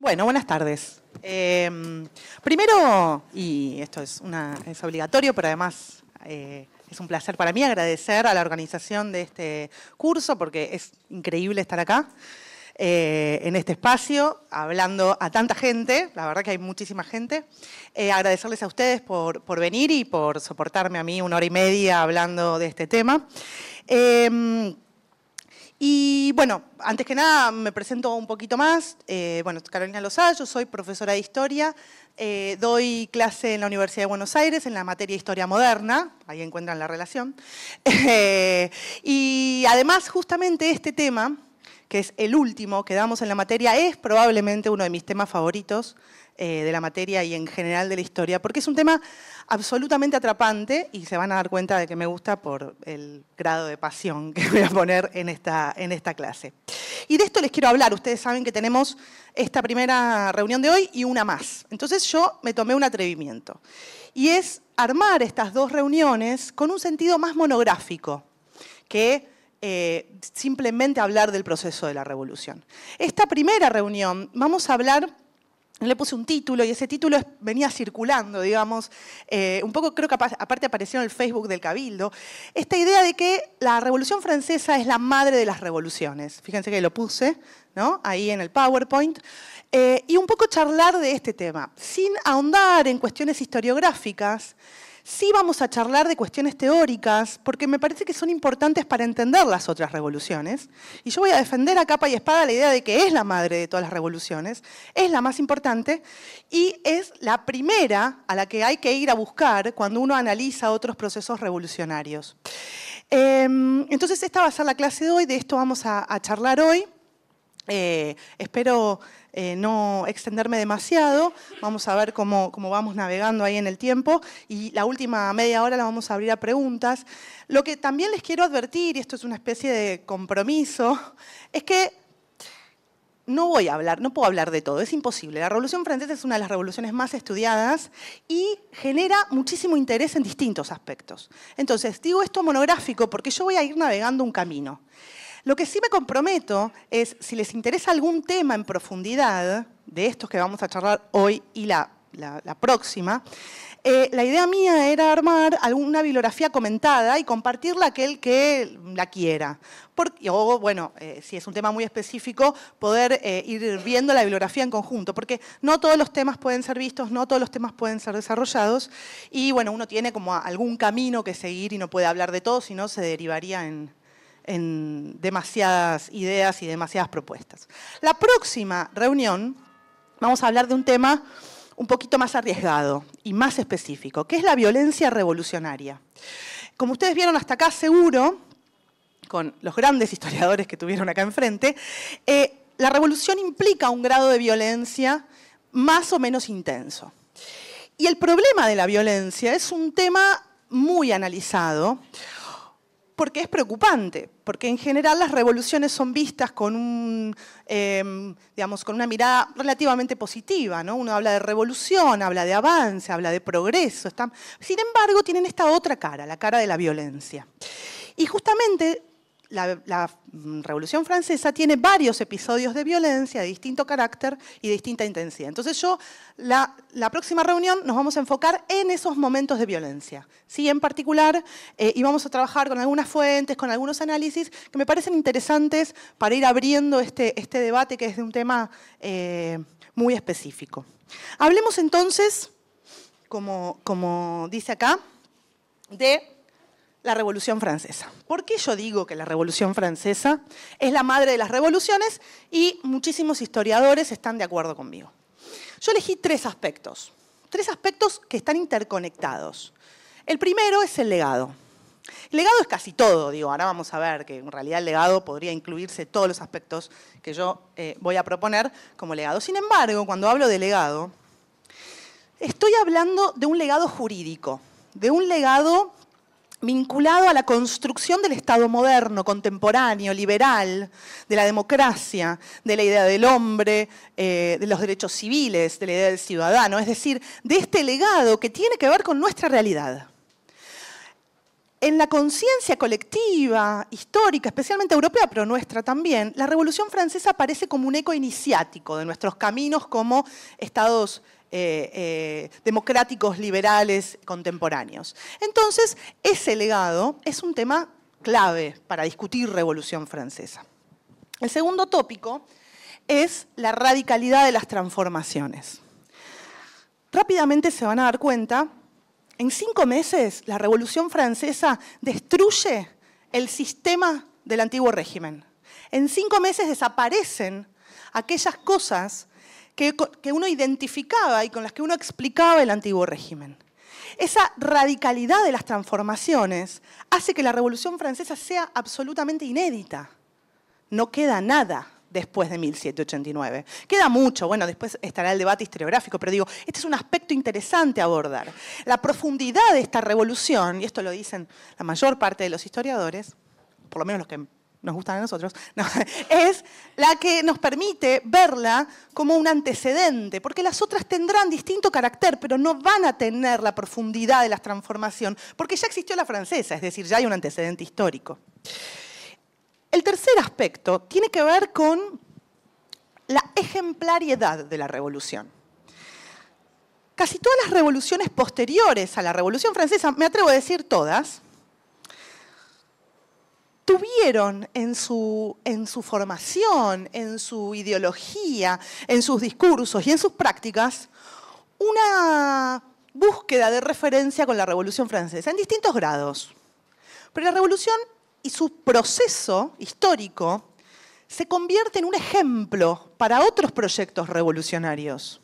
Bueno, buenas tardes. Em, primero, y esto es, obligatorio, pero además eh, es un placer para mí agradecer a la organización de este curso, porque es increíble estar acá, eh, en este espacio, hablando a tanta gente, la verdad que hay muchísima gente. Eh, agradecerles a ustedes por, venir y por soportarme a mí una hora y media hablando de este tema. Em, y bueno, antes que nada me presento un poquito más. Eh, bueno, Carolina Lozada, soy profesora de historia, eh, doy clase en la Universidad de Buenos Aires en la materia Historia Moderna, ahí encuentran la relación. Eh, y además justamente este tema, que es el último que damos en la materia, es probablemente uno de mis temas favoritos eh, de la materia y en general de la historia, porque es un tema absolutamente atrapante y se van a dar cuenta de que me gusta por el grado de pasión que voy a poner en esta, en esta clase. Y de esto les quiero hablar. Ustedes saben que tenemos esta primera reunión de hoy y una más. Entonces yo me tomé un atrevimiento. Y es armar estas dos reuniones con un sentido más monográfico que eh, simplemente hablar del proceso de la revolución. Esta primera reunión vamos a hablar le puse un título y ese título venía circulando, digamos, eh, un poco creo que aparte apareció en el Facebook del Cabildo, esta idea de que la Revolución Francesa es la madre de las revoluciones. Fíjense que lo puse ¿no? ahí en el PowerPoint. Eh, y un poco charlar de este tema, sin ahondar en cuestiones historiográficas, Sí vamos a charlar de cuestiones teóricas, porque me parece que son importantes para entender las otras revoluciones. Y yo voy a defender a capa y espada la idea de que es la madre de todas las revoluciones, es la más importante y es la primera a la que hay que ir a buscar cuando uno analiza otros procesos revolucionarios. Em, entonces, esta va a ser la clase de hoy, de esto vamos a, charlar hoy. Eh, espero eh, no extenderme demasiado, vamos a ver cómo, cómo, vamos navegando ahí en el tiempo y la última media hora la vamos a abrir a preguntas. Lo que también les quiero advertir, y esto es una especie de compromiso, es que no voy a hablar, no puedo hablar de todo, es imposible. La Revolución Francesa es una de las revoluciones más estudiadas y genera muchísimo interés en distintos aspectos. Entonces, digo esto monográfico porque yo voy a ir navegando un camino. Lo que sí me comprometo es, si les interesa algún tema en profundidad, de estos que vamos a charlar hoy y la, próxima, eh, la idea mía era armar alguna bibliografía comentada y compartirla a aquel que la quiera. Porque, o, bueno, eh, si es un tema muy específico, poder eh, ir viendo la bibliografía en conjunto, porque no todos los temas pueden ser vistos, no todos los temas pueden ser desarrollados, y bueno, uno tiene como algún camino que seguir y no puede hablar de todo, sino se derivaría en, en demasiadas ideas y demasiadas propuestas. La próxima reunión vamos a hablar de un tema un poquito más arriesgado y más específico, que es la violencia revolucionaria. Como ustedes vieron hasta acá, seguro, con los grandes historiadores que tuvieron acá enfrente, eh, la revolución implica un grado de violencia más o menos intenso. Y el problema de la violencia es un tema muy analizado, porque es preocupante, porque en general las revoluciones son vistas con, un, em, digamos, con una mirada relativamente positiva. ¿no? Uno habla de revolución, habla de avance, habla de progreso. Sin embargo, tienen esta otra cara, la cara de la violencia. Y justamente la, mm, Revolución Francesa tiene varios episodios de violencia de distinto carácter y de distinta intensidad. Entonces yo, la, próxima reunión nos vamos a enfocar en esos momentos de violencia, ¿sí? en particular, eh, y vamos a trabajar con algunas fuentes, con algunos análisis que me parecen interesantes para ir abriendo este, este debate que es de un tema eh, muy específico. Hablemos entonces, como, como dice acá, de la Revolución Francesa. ¿Por qué yo digo que la Revolución Francesa es la madre de las revoluciones? Y muchísimos historiadores están de acuerdo conmigo. Yo elegí tres aspectos, tres aspectos que están interconectados. El primero es el legado. El legado es casi todo, digo, ahora vamos a ver que en realidad el legado podría incluirse todos los aspectos que yo eh, voy a proponer como legado. Sin embargo, cuando hablo de legado, estoy hablando de un legado jurídico, de un legado vinculado a la construcción del Estado moderno, contemporáneo, liberal, de la democracia, de la idea del hombre, eh, de los derechos civiles, de la idea del ciudadano, es decir, de este legado que tiene que ver con nuestra realidad. En la conciencia colectiva, histórica, especialmente europea, pero nuestra también, la Revolución Francesa aparece como un eco iniciático de nuestros caminos como estados eh, eh, democráticos liberales contemporáneos. Entonces, ese legado es un tema clave para discutir Revolución Francesa. El segundo tópico es la radicalidad de las transformaciones. Rápidamente se van a dar cuenta, en cinco meses la Revolución Francesa destruye el sistema del antiguo régimen. En cinco meses desaparecen aquellas cosas que, uno identificaba y con las que uno explicaba el antiguo régimen. Esa radicalidad de las transformaciones hace que la Revolución Francesa sea absolutamente inédita. No queda nada después de 1789. Queda mucho, bueno, después estará el debate historiográfico, pero digo, este es un aspecto interesante a abordar. La profundidad de esta revolución, y esto lo dicen la mayor parte de los historiadores, por lo menos los que nos gustan a nosotros, es la que nos permite verla como un antecedente, porque las otras tendrán distinto carácter, pero no van a tener la profundidad de la transformación, porque ya existió la francesa, es decir, ya hay un antecedente histórico. El tercer aspecto tiene que ver con la ejemplariedad de la revolución. Casi todas las revoluciones posteriores a la Revolución Francesa, me atrevo a decir todas, tuvieron en su, en su formación, en su ideología, en sus discursos y en sus prácticas, una búsqueda de referencia con la Revolución Francesa, en distintos grados. Pero la Revolución y su proceso histórico se convierte en un ejemplo para otros proyectos revolucionarios.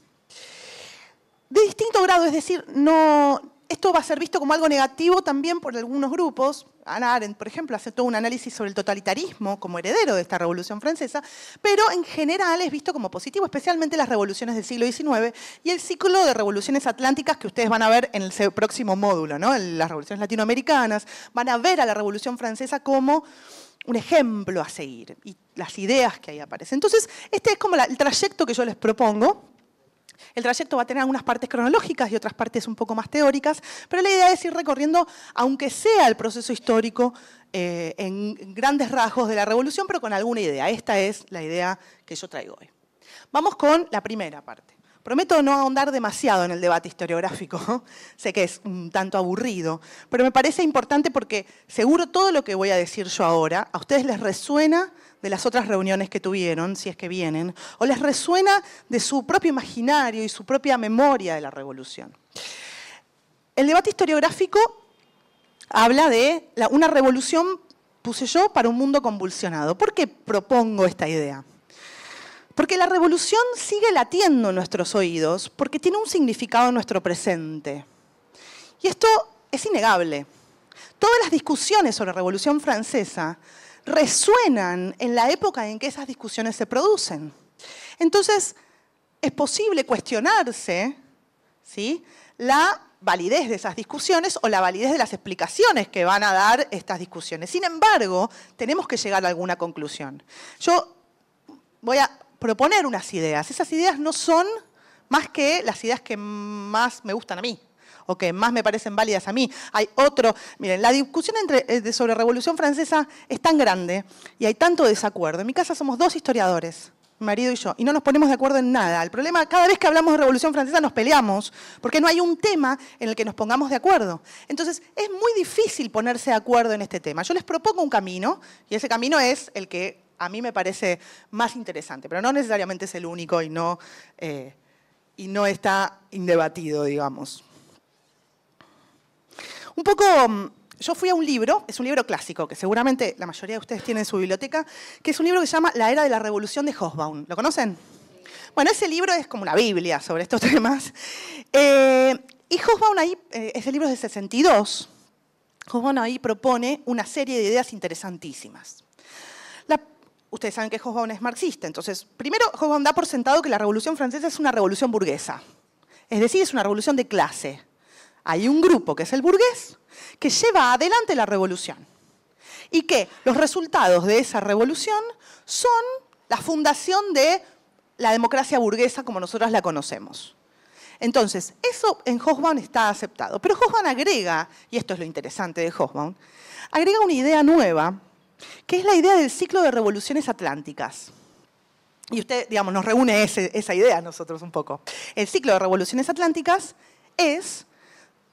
De distinto grado, es decir, no, esto va a ser visto como algo negativo también por algunos grupos. Anna Arendt, por ejemplo, hace todo un análisis sobre el totalitarismo como heredero de esta revolución francesa, pero en general es visto como positivo, especialmente las revoluciones del siglo XIX y el ciclo de revoluciones atlánticas que ustedes van a ver en el próximo módulo, ¿no? las revoluciones latinoamericanas, van a ver a la revolución francesa como un ejemplo a seguir y las ideas que ahí aparecen. Entonces, este es como el trayecto que yo les propongo el trayecto va a tener algunas partes cronológicas y otras partes un poco más teóricas, pero la idea es ir recorriendo, aunque sea el proceso histórico, eh, en grandes rasgos de la revolución, pero con alguna idea. Esta es la idea que yo traigo hoy. Vamos con la primera parte. Prometo no ahondar demasiado en el debate historiográfico, sé que es un tanto aburrido, pero me parece importante porque seguro todo lo que voy a decir yo ahora a ustedes les resuena de las otras reuniones que tuvieron, si es que vienen, o les resuena de su propio imaginario y su propia memoria de la revolución. El debate historiográfico habla de una revolución, puse yo, para un mundo convulsionado. ¿Por qué propongo esta idea? Porque la revolución sigue latiendo en nuestros oídos, porque tiene un significado en nuestro presente. Y esto es innegable. Todas las discusiones sobre la Revolución Francesa resuenan en la época en que esas discusiones se producen. Entonces, es posible cuestionarse ¿sí? la validez de esas discusiones o la validez de las explicaciones que van a dar estas discusiones. Sin embargo, tenemos que llegar a alguna conclusión. Yo voy a proponer unas ideas. Esas ideas no son más que las ideas que más me gustan a mí o que más me parecen válidas a mí. Hay otro, miren, la discusión eh, sobre Revolución Francesa es tan grande y hay tanto desacuerdo. En mi casa somos dos historiadores, mi marido y yo, y no nos ponemos de acuerdo en nada. El problema, cada vez que hablamos de Revolución Francesa nos peleamos, porque no hay un tema en el que nos pongamos de acuerdo. Entonces, es muy difícil ponerse de acuerdo en este tema. Yo les propongo un camino, y ese camino es el que a mí me parece más interesante, pero no necesariamente es el único y no, eh, y no está indebatido, digamos. Un poco, mm, yo fui a un libro, es un libro clásico, que seguramente la mayoría de ustedes tienen en su biblioteca, que es un libro que se llama La Era de la Revolución de Hobsbawm. ¿Lo conocen? Bueno, ese libro es como una Biblia sobre estos temas. Eh, y Hobsbawm ahí, eh, ese libro es de 62, Hobsbawm ahí propone una serie de ideas interesantísimas. ustedes saben que Hobsbawm es marxista, entonces, primero Hobsbawm da por sentado que la Revolución Francesa es una revolución burguesa, es decir, es una revolución de clase hay un grupo que es el burgués, que lleva adelante la revolución y que los resultados de esa revolución son la fundación de la democracia burguesa como nosotros la conocemos. Entonces, eso en Hobsbawm está aceptado. Pero Hobsbawm agrega, y esto es lo interesante de Hobsbawm, agrega una idea nueva, que es la idea del ciclo de revoluciones atlánticas. Y usted, digamos, nos reúne esa idea a nosotros un poco. El ciclo de revoluciones atlánticas es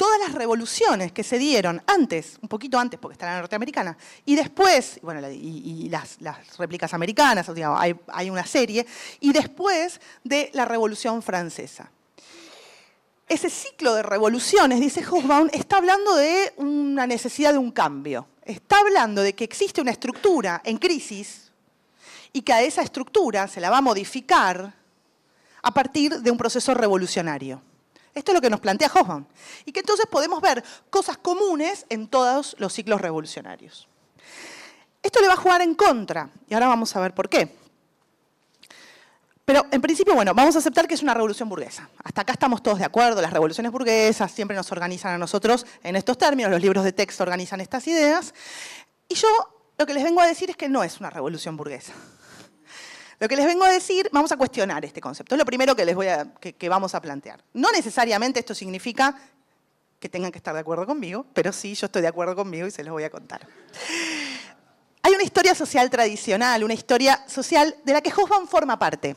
todas las revoluciones que se dieron antes, un poquito antes, porque está la norteamericana, y después, bueno, y, las, réplicas americanas, hay, una serie, y después de la Revolución Francesa ese ciclo de revoluciones, dice Hobsbawm, está hablando de una necesidad de un cambio. Está hablando de que existe una estructura en crisis y que a esa estructura se la va a modificar a partir de un proceso revolucionario. Esto es lo que nos plantea Hoffman. Y que entonces podemos ver cosas comunes en todos los ciclos revolucionarios. Esto le va a jugar en contra, y ahora vamos a ver por qué. Pero en principio, bueno, vamos a aceptar que es una revolución burguesa. Hasta acá estamos todos de acuerdo, las revoluciones burguesas siempre nos organizan a nosotros en estos términos, los libros de texto organizan estas ideas. Y yo lo que les vengo a decir es que no es una revolución burguesa. Lo que les vengo a decir, vamos a cuestionar este concepto. Es lo primero que, les voy a, que, vamos a plantear. No necesariamente esto significa que tengan que estar de acuerdo conmigo, pero sí, yo estoy de acuerdo conmigo y se los voy a contar. Hay una historia social tradicional, una historia social de la que Hoffman forma parte.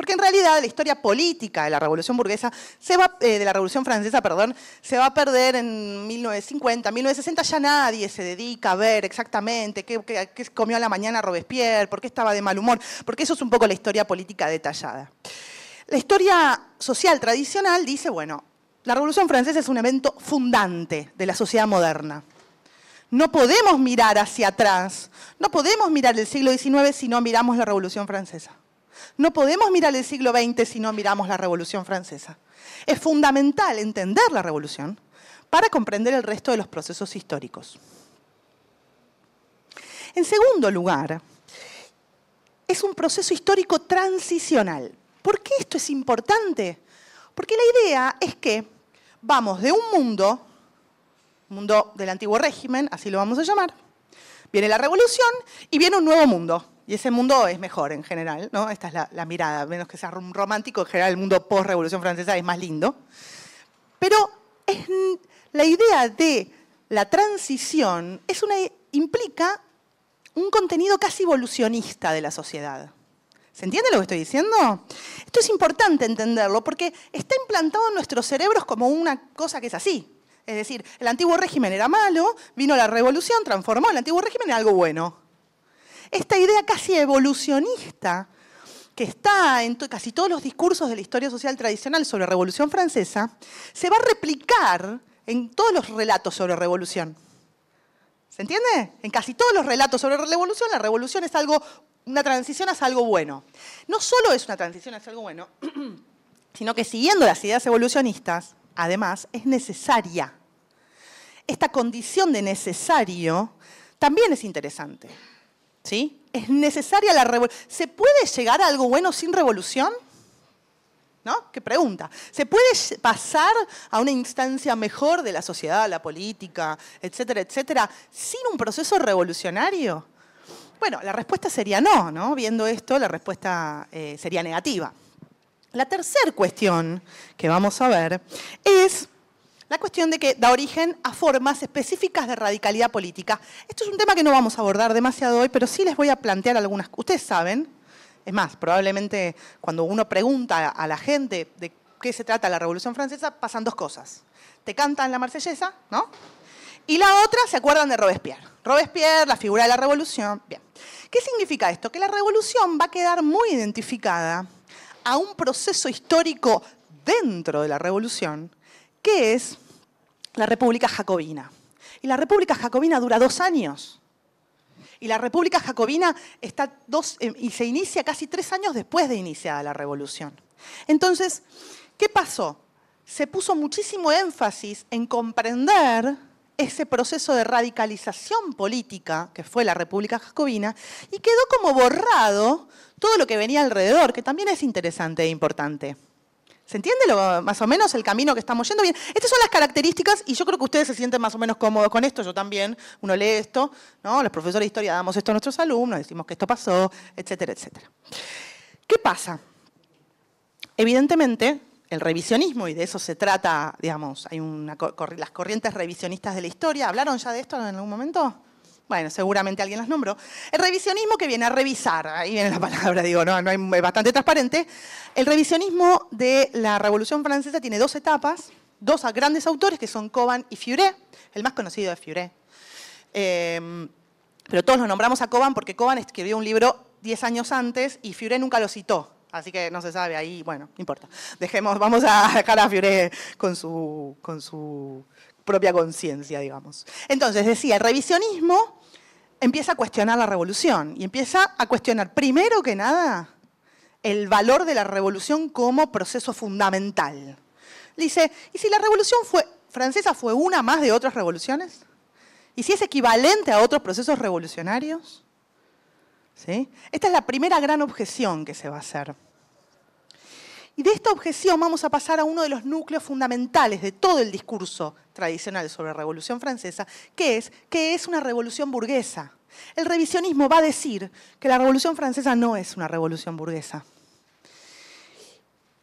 Porque en realidad la historia política de la Revolución Burguesa, se va, eh, de la Revolución Francesa, perdón, se va a perder en 1950, 1960 ya nadie se dedica a ver exactamente qué, qué comió a la mañana Robespierre, por qué estaba de mal humor, porque eso es un poco la historia política detallada. La historia social tradicional dice, bueno, la Revolución Francesa es un evento fundante de la sociedad moderna. No podemos mirar hacia atrás, no podemos mirar el siglo XIX si no miramos la Revolución Francesa. No podemos mirar el siglo XX si no miramos la Revolución Francesa. Es fundamental entender la Revolución para comprender el resto de los procesos históricos. En segundo lugar, es un proceso histórico transicional. ¿Por qué esto es importante? Porque la idea es que vamos de un mundo, mundo del antiguo régimen, así lo vamos a llamar, viene la revolución y viene un nuevo mundo, y ese mundo es mejor en general, ¿no? Esta es la, mirada, menos que sea romántico, en general el mundo post-revolución francesa es más lindo. Pero es, la idea de la transición es una, implica un contenido casi evolucionista de la sociedad. ¿Se entiende lo que estoy diciendo? Esto es importante entenderlo porque está implantado en nuestros cerebros como una cosa que es así. Es decir, el antiguo régimen era malo, vino la revolución, transformó el antiguo régimen en algo bueno esta idea casi evolucionista que está en casi todos los discursos de la historia social tradicional sobre Revolución Francesa, se va a replicar en todos los relatos sobre revolución. ¿Se entiende? En casi todos los relatos sobre la revolución, la revolución es algo, una transición hacia algo bueno. No solo es una transición hacia algo bueno, sino que siguiendo las ideas evolucionistas, además, es necesaria. Esta condición de necesario también es interesante. ¿Sí? Es necesaria la revolución. ¿Se puede llegar a algo bueno sin revolución? ¿No? ¿Qué pregunta? ¿Se puede pasar a una instancia mejor de la sociedad, la política, etcétera, etcétera, sin un proceso revolucionario? Bueno, la respuesta sería no, ¿no? Viendo esto, la respuesta eh, sería negativa. La tercera cuestión que vamos a ver es la cuestión de que da origen a formas específicas de radicalidad política. Esto es un tema que no vamos a abordar demasiado hoy, pero sí les voy a plantear algunas. Ustedes saben, es más, probablemente cuando uno pregunta a la gente de qué se trata la Revolución Francesa, pasan dos cosas. Te cantan la marsellesa, ¿no? Y la otra, se acuerdan de Robespierre. Robespierre, la figura de la revolución. Bien. ¿Qué significa esto? Que la revolución va a quedar muy identificada a un proceso histórico dentro de la revolución ¿Qué es la República Jacobina. Y la República Jacobina dura dos años. Y la República Jacobina está dos, em, y se inicia casi tres años después de iniciada la revolución. Entonces, ¿qué pasó? Se puso muchísimo énfasis en comprender ese proceso de radicalización política que fue la República Jacobina y quedó como borrado todo lo que venía alrededor, que también es interesante e importante. ¿Se entiende lo, más o menos el camino que estamos yendo? Bien, estas son las características y yo creo que ustedes se sienten más o menos cómodos con esto, yo también, uno lee esto, ¿no? Los profesores de historia damos esto a nuestros alumnos, decimos que esto pasó, etcétera, etcétera. ¿Qué pasa? Evidentemente, el revisionismo, y de eso se trata, digamos, hay las corrientes revisionistas de la historia, ¿hablaron ya de esto en algún momento? bueno, seguramente alguien las nombró. El revisionismo que viene a revisar, ahí viene la palabra, digo, no, no hay, es bastante transparente. El revisionismo de la Revolución Francesa tiene dos etapas, dos grandes autores que son Coban y Furet, el más conocido es Furet. Em, pero todos lo nombramos a Coban porque Coban escribió un libro 10 años antes y Furet nunca lo citó. Así que no se sabe ahí, bueno, no importa. Dejemos, vamos a dejar a Furet con su, con su propia conciencia, digamos. Entonces, decía, el revisionismo empieza a cuestionar la revolución y empieza a cuestionar, primero que nada, el valor de la revolución como proceso fundamental. dice, ¿y si la revolución francesa fue una más de otras revoluciones? ¿Y si es equivalente a otros procesos revolucionarios? ¿Sí? Esta es la primera gran objeción que se va a hacer. Y de esta objeción vamos a pasar a uno de los núcleos fundamentales de todo el discurso tradicional sobre la Revolución Francesa, que es que es una revolución burguesa. El revisionismo va a decir que la Revolución Francesa no es una revolución burguesa.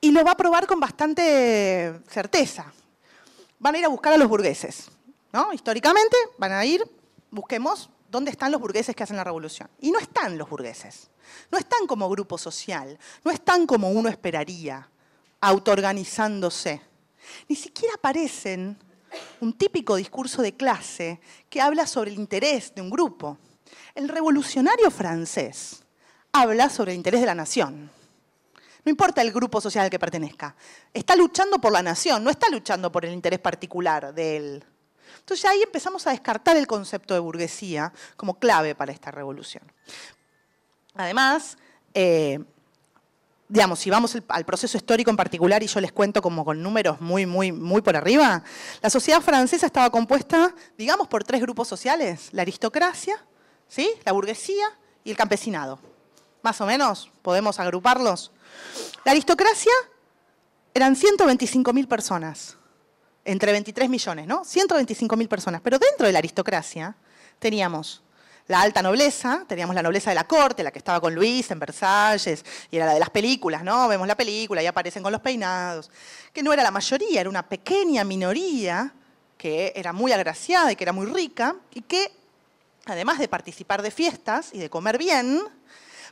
Y lo va a probar con bastante certeza. Van a ir a buscar a los burgueses. ¿no? Históricamente van a ir, busquemos ¿Dónde están los burgueses que hacen la revolución? Y no están los burgueses. No están como grupo social, no están como uno esperaría, autoorganizándose. Ni siquiera aparecen un típico discurso de clase que habla sobre el interés de un grupo. El revolucionario francés habla sobre el interés de la nación. No importa el grupo social al que pertenezca. Está luchando por la nación, no está luchando por el interés particular del. Entonces ahí empezamos a descartar el concepto de burguesía como clave para esta revolución. Además, eh, digamos, si vamos al proceso histórico en particular, y yo les cuento como con números muy, muy, muy por arriba, la sociedad francesa estaba compuesta, digamos, por tres grupos sociales, la aristocracia, ¿sí? la burguesía y el campesinado. Más o menos, podemos agruparlos. La aristocracia eran 125.000 personas entre 23 millones, ¿no? 125 mil personas. Pero dentro de la aristocracia teníamos la alta nobleza, teníamos la nobleza de la corte, la que estaba con Luis en Versalles, y era la de las películas, ¿no? Vemos la película y aparecen con los peinados, que no era la mayoría, era una pequeña minoría que era muy agraciada y que era muy rica, y que, además de participar de fiestas y de comer bien,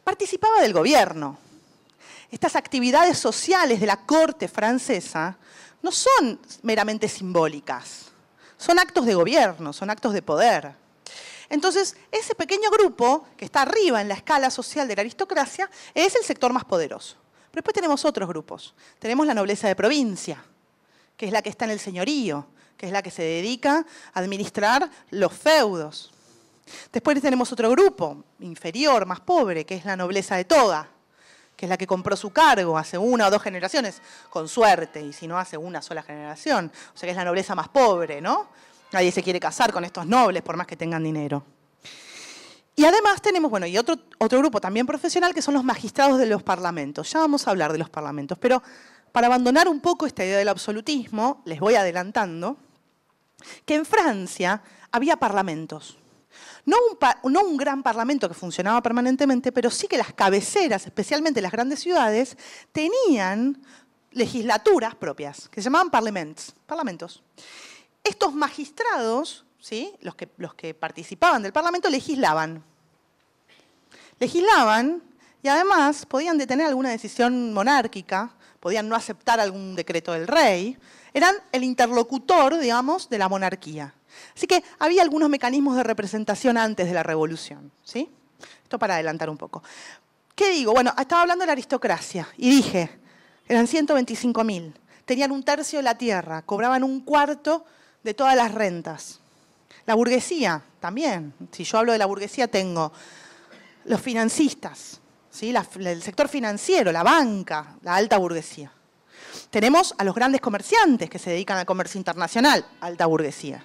participaba del gobierno. Estas actividades sociales de la corte francesa no son meramente simbólicas, son actos de gobierno, son actos de poder. Entonces, ese pequeño grupo que está arriba en la escala social de la aristocracia es el sector más poderoso. Pero después tenemos otros grupos. Tenemos la nobleza de provincia, que es la que está en el señorío, que es la que se dedica a administrar los feudos. Después tenemos otro grupo inferior, más pobre, que es la nobleza de toda que es la que compró su cargo hace una o dos generaciones, con suerte, y si no hace una sola generación. O sea que es la nobleza más pobre, ¿no? Nadie se quiere casar con estos nobles por más que tengan dinero. Y además tenemos, bueno, y otro, otro grupo también profesional que son los magistrados de los parlamentos. Ya vamos a hablar de los parlamentos, pero para abandonar un poco esta idea del absolutismo, les voy adelantando que en Francia había parlamentos. No un, gran parlamento que funcionaba permanentemente, pero sí que las cabeceras, especialmente las grandes ciudades, tenían legislaturas propias, que se llamaban parlamentos. parlamentos. Estos magistrados, ¿sí? los, que, los que participaban del parlamento, legislaban. Legislaban y además podían detener alguna decisión monárquica, podían no aceptar algún decreto del rey, eran el interlocutor, digamos, de la monarquía. Así que había algunos mecanismos de representación antes de la revolución. ¿sí? Esto para adelantar un poco. ¿Qué digo? Bueno, estaba hablando de la aristocracia y dije, eran 125.000, tenían un tercio de la tierra, cobraban un cuarto de todas las rentas. La burguesía también. Si yo hablo de la burguesía, tengo los financistas, ¿sí? el sector financiero, la banca, la alta burguesía. Tenemos a los grandes comerciantes que se dedican al comercio internacional, alta burguesía.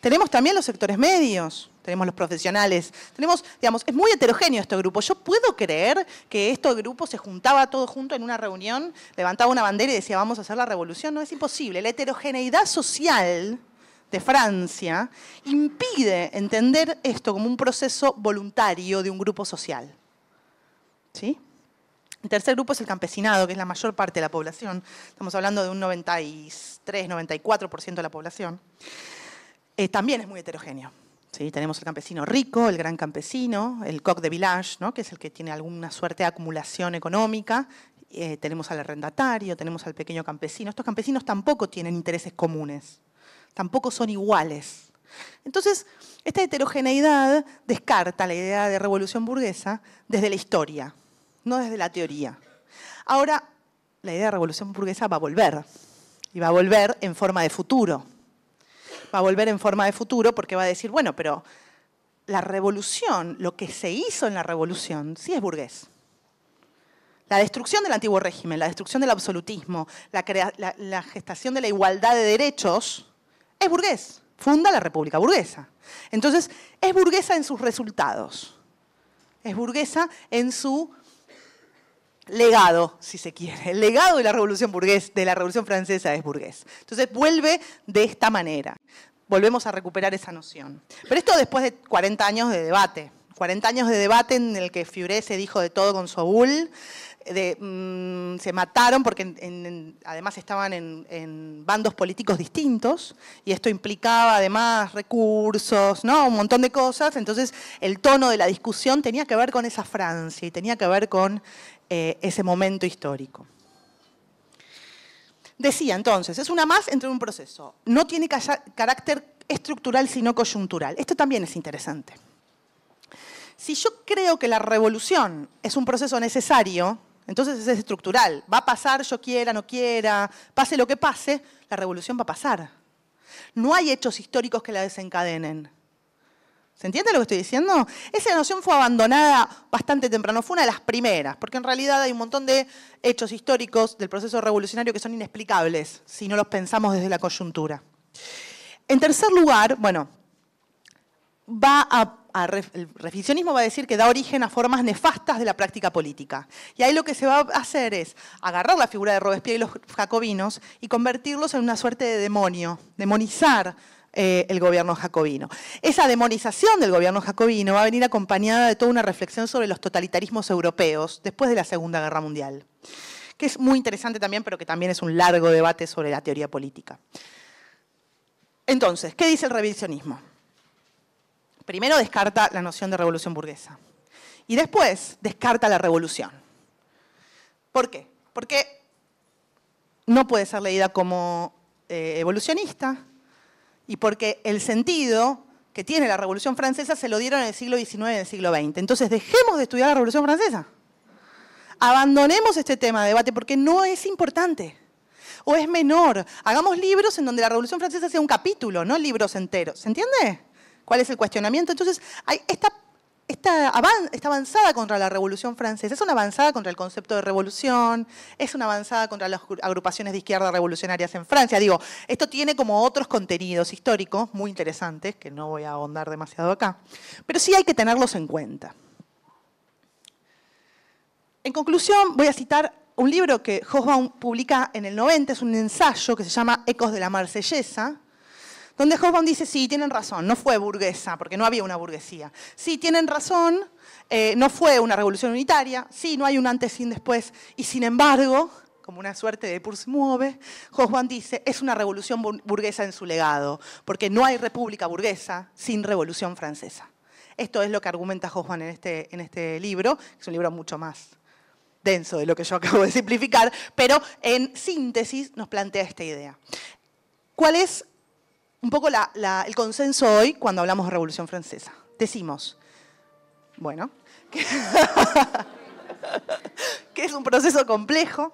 Tenemos también los sectores medios, tenemos los profesionales, tenemos, digamos, es muy heterogéneo este grupo. Yo puedo creer que este grupo se juntaba todo junto en una reunión, levantaba una bandera y decía vamos a hacer la revolución. No es imposible. La heterogeneidad social de Francia impide entender esto como un proceso voluntario de un grupo social. El tercer grupo es el campesinado, que es la mayor parte de la población. Estamos hablando de un 93, 94% de la población. Eh, también es muy heterogéneo. Tenemos el campesino rico, el gran campesino, el coq de village, que es el que tiene alguna suerte de acumulación económica. Eh, tenemos al arrendatario, tenemos al pequeño campesino. Estos campesinos tampoco tienen intereses comunes, tampoco son iguales. Entonces, esta heterogeneidad descarta la idea de revolución burguesa desde la historia, no desde la teoría. Ahora, la idea de revolución burguesa va a volver, y va a volver en forma de futuro va a volver en forma de futuro porque va a decir, bueno, pero la revolución, lo que se hizo en la revolución, sí es burgués. La destrucción del antiguo régimen, la destrucción del absolutismo, la, gestación de la igualdad de derechos, es burgués. Funda la República Burguesa. Entonces, es burguesa en sus resultados. Es burguesa en su legado, si se quiere. El legado de la Revolución de la Revolución Francesa es burgués. Entonces vuelve de esta manera. Volvemos a recuperar esa noción. Pero esto después de 40 años de debate. 40 años de debate en el que Fibre se dijo de todo con Saúl mm, se mataron porque además estaban en, en, bandos políticos distintos y esto implicaba además recursos, ¿no? un montón de cosas. Entonces el tono de la discusión tenía que ver con esa Francia y tenía que ver con eh, ese momento histórico. Decía entonces, es una más entre un proceso. No tiene carácter estructural sino coyuntural. Esto también es interesante. Si yo creo que la revolución es un proceso necesario, entonces es estructural. Va a pasar yo quiera, no quiera, pase lo que pase, la revolución va a pasar. No hay hechos históricos que la desencadenen. ¿Se entiende lo que estoy diciendo? Esa noción fue abandonada bastante temprano, fue una de las primeras, porque en realidad hay un montón de hechos históricos del proceso revolucionario que son inexplicables si no los pensamos desde la coyuntura. En tercer lugar, bueno, el revisionismo va a decir que da origen a formas nefastas de la práctica política. Y ahí lo que se va a hacer es agarrar la figura de Robespierre y los jacobinos y convertirlos en una suerte de demonio, demonizar eh, el gobierno jacobino. Esa demonización del gobierno jacobino va a venir acompañada de toda una reflexión sobre los totalitarismos europeos después de la Segunda Guerra Mundial, que es muy interesante también, pero que también es un largo debate sobre la teoría política. Entonces, ¿qué dice el revisionismo? Primero descarta la noción de revolución burguesa y después descarta la revolución. ¿Por qué? Porque no puede ser leída como eh, evolucionista, y porque el sentido que tiene la Revolución Francesa se lo dieron en el siglo XIX y en el siglo XX. Entonces, dejemos de estudiar la Revolución Francesa. Abandonemos este tema de debate porque no es importante o es menor. Hagamos libros en donde la Revolución Francesa sea un capítulo, no libros enteros. ¿Se entiende? ¿Cuál es el cuestionamiento? Entonces, hay esta está avanzada contra la Revolución Francesa es una avanzada contra el concepto de revolución, es una avanzada contra las agrupaciones de izquierda revolucionarias en Francia. Digo, esto tiene como otros contenidos históricos muy interesantes, que no voy a ahondar demasiado acá, pero sí hay que tenerlos en cuenta. En conclusión, voy a citar un libro que Hobsbawm publica en el 90, es un ensayo que se llama Ecos de la Marsellesa, donde Hobsbawm dice, sí, tienen razón, no fue burguesa, porque no había una burguesía. Sí, tienen razón, eh, no fue una revolución unitaria, sí, no hay un antes sin después, y sin embargo, como una suerte de pur mueve, Hobsbawm dice, es una revolución burguesa en su legado, porque no hay república burguesa sin revolución francesa. Esto es lo que argumenta Hobsbawm en este, en este libro, que es un libro mucho más denso de lo que yo acabo de simplificar, pero en síntesis nos plantea esta idea. ¿Cuál es un poco el consenso hoy cuando hablamos de Revolución Francesa. Decimos, bueno, que, es un proceso complejo,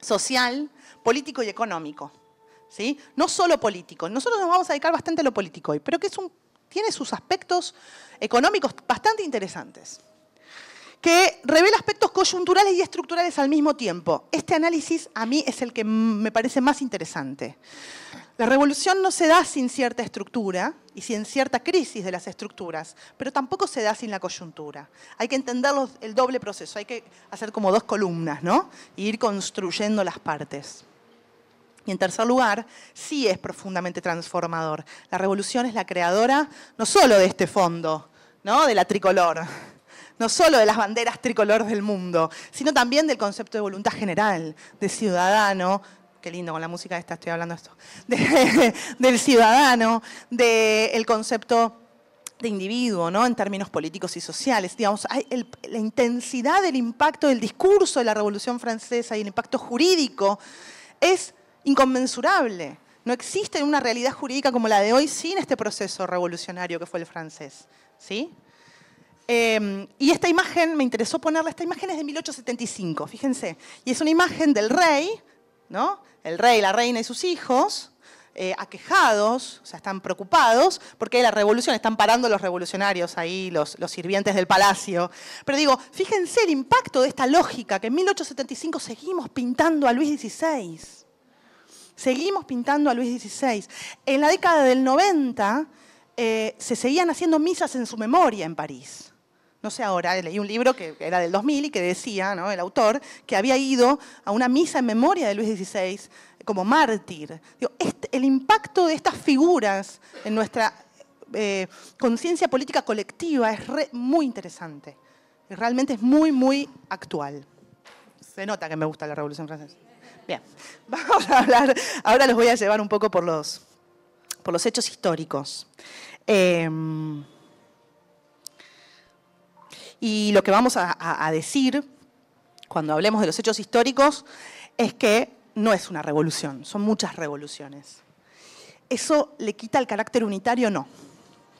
social, político y económico. ¿sí? No solo político. Nosotros nos vamos a dedicar bastante a lo político hoy, pero que un, tiene sus aspectos económicos bastante interesantes que revela aspectos coyunturales y estructurales al mismo tiempo. Este análisis a mí es el que me parece más interesante. La revolución no se da sin cierta estructura y sin cierta crisis de las estructuras, pero tampoco se da sin la coyuntura. Hay que entender el doble proceso, hay que hacer como dos columnas, ¿no? ir construyendo las partes. Y en tercer lugar, sí es profundamente transformador. La revolución es la creadora no solo de este fondo, ¿no? De la tricolor, no solo de las banderas tricolor del mundo, sino también del concepto de voluntad general, de ciudadano, qué lindo, con la música esta estoy hablando esto, del ciudadano, del concepto de individuo, ¿no? En términos políticos y sociales. Digamos, la intensidad del impacto del discurso de la Revolución Francesa y el impacto jurídico es inconmensurable. No existe una realidad jurídica como la de hoy sin este proceso revolucionario que fue el francés. ¿Sí? Em, y esta imagen, me interesó ponerla, esta imagen es de 1875, fíjense. Y es una imagen del rey ¿no? El rey, la reina y sus hijos, eh, aquejados, o sea, están preocupados, porque la revolución, están parando los revolucionarios ahí, los, sirvientes del palacio. Pero digo, fíjense el impacto de esta lógica, que en 1875 seguimos pintando a Luis XVI. Seguimos pintando a Luis XVI. En la década del 90 eh, se seguían haciendo misas en su memoria en París no sé ahora, leí un libro que era del 2000 y que decía, el autor, que había ido a una misa en memoria de Luis XVI como mártir. Este, el impacto de estas figuras en nuestra eh, conciencia política colectiva es muy interesante. Realmente es muy, muy actual. Se nota que me gusta la Revolución Francesa. Bien, vamos a hablar, ahora los voy a llevar un poco por los, por los hechos históricos. Em, y lo que vamos a, decir cuando hablemos de los hechos históricos es que no es una revolución, son muchas revoluciones. ¿Eso le quita el carácter unitario? No.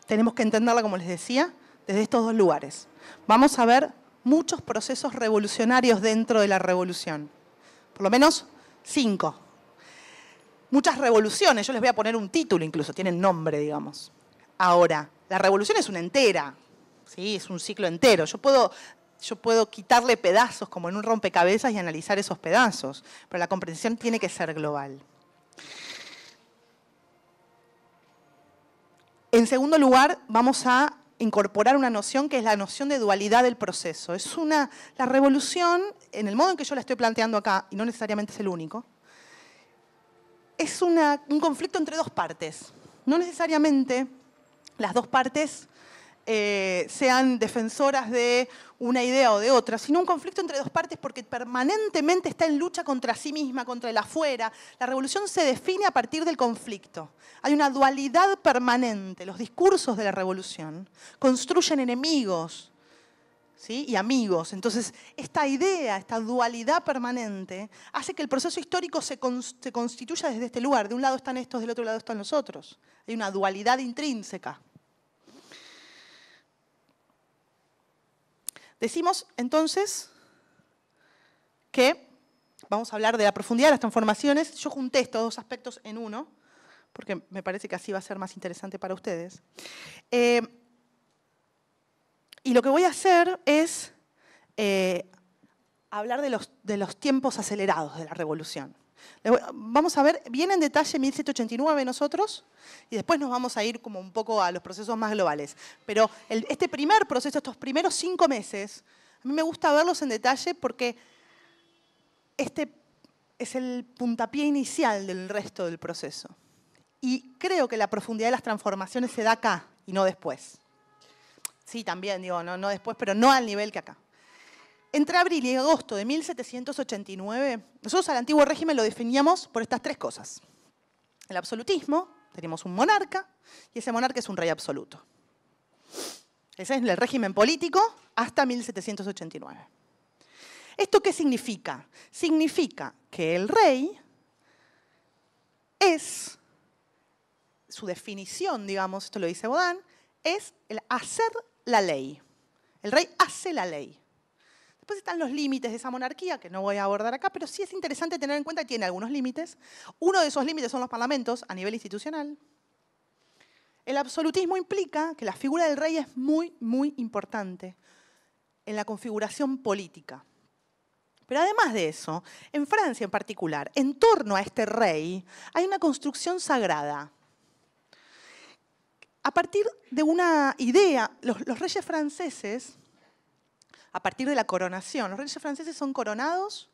Tenemos que entenderla, como les decía, desde estos dos lugares. Vamos a ver muchos procesos revolucionarios dentro de la revolución. Por lo menos cinco. Muchas revoluciones, yo les voy a poner un título incluso, tienen nombre, digamos. Ahora, la revolución es una entera, ¿sí? es un ciclo entero. Yo puedo, yo puedo quitarle pedazos como en un rompecabezas y analizar esos pedazos, pero la comprensión tiene que ser global. En segundo lugar, vamos a incorporar una noción que es la noción de dualidad del proceso. Es una, la revolución, en el modo en que yo la estoy planteando acá, y no necesariamente es el único, es un conflicto entre dos partes. No necesariamente las dos partes eh, sean defensoras de una idea o de otra, sino un conflicto entre dos partes porque permanentemente está en lucha contra sí misma, contra el afuera. La revolución se define a partir del conflicto. Hay una dualidad permanente. Los discursos de la revolución construyen enemigos y amigos. Entonces, esta idea, esta dualidad permanente, hace que el proceso histórico se, se constituya desde este lugar. De un lado están estos, del otro lado están los otros. Hay una dualidad intrínseca. Decimos entonces que vamos a hablar de la profundidad de las transformaciones. Yo junté estos dos aspectos en uno, porque me parece que así va a ser más interesante para ustedes. Eh, y lo que voy a hacer es eh, hablar de los tiempos acelerados de la revolución. Vamos a ver bien en detalle 1789 nosotros y después nos vamos a ir como un poco a los procesos más globales. Pero este primer proceso, estos primeros cinco meses, a mí me gusta verlos en detalle porque este es el puntapié inicial del resto del proceso. Y creo que la profundidad de las transformaciones se da acá y no después. Sí, también, digo, no después, pero no al nivel que acá entre abril y agosto de 1789, nosotros al antiguo régimen lo definíamos por estas tres cosas. El absolutismo, tenemos un monarca, y ese monarca es un rey absoluto. Ese es el régimen político hasta 1789. ¿Esto qué significa? Significa que el rey es, su definición, digamos, esto lo dice Bodán, es el hacer la ley. El rey hace la ley están los límites de esa monarquía, que no voy a abordar acá, pero sí es interesante tener en cuenta que tiene algunos límites. Uno de esos límites son los parlamentos a nivel institucional. El absolutismo implica que la figura del rey es muy, muy importante en la configuración política. Pero además de eso, en Francia en particular, en torno a este rey hay una construcción sagrada. A partir de una idea, los reyes franceses a partir de la coronación. Los reyes franceses son coronados,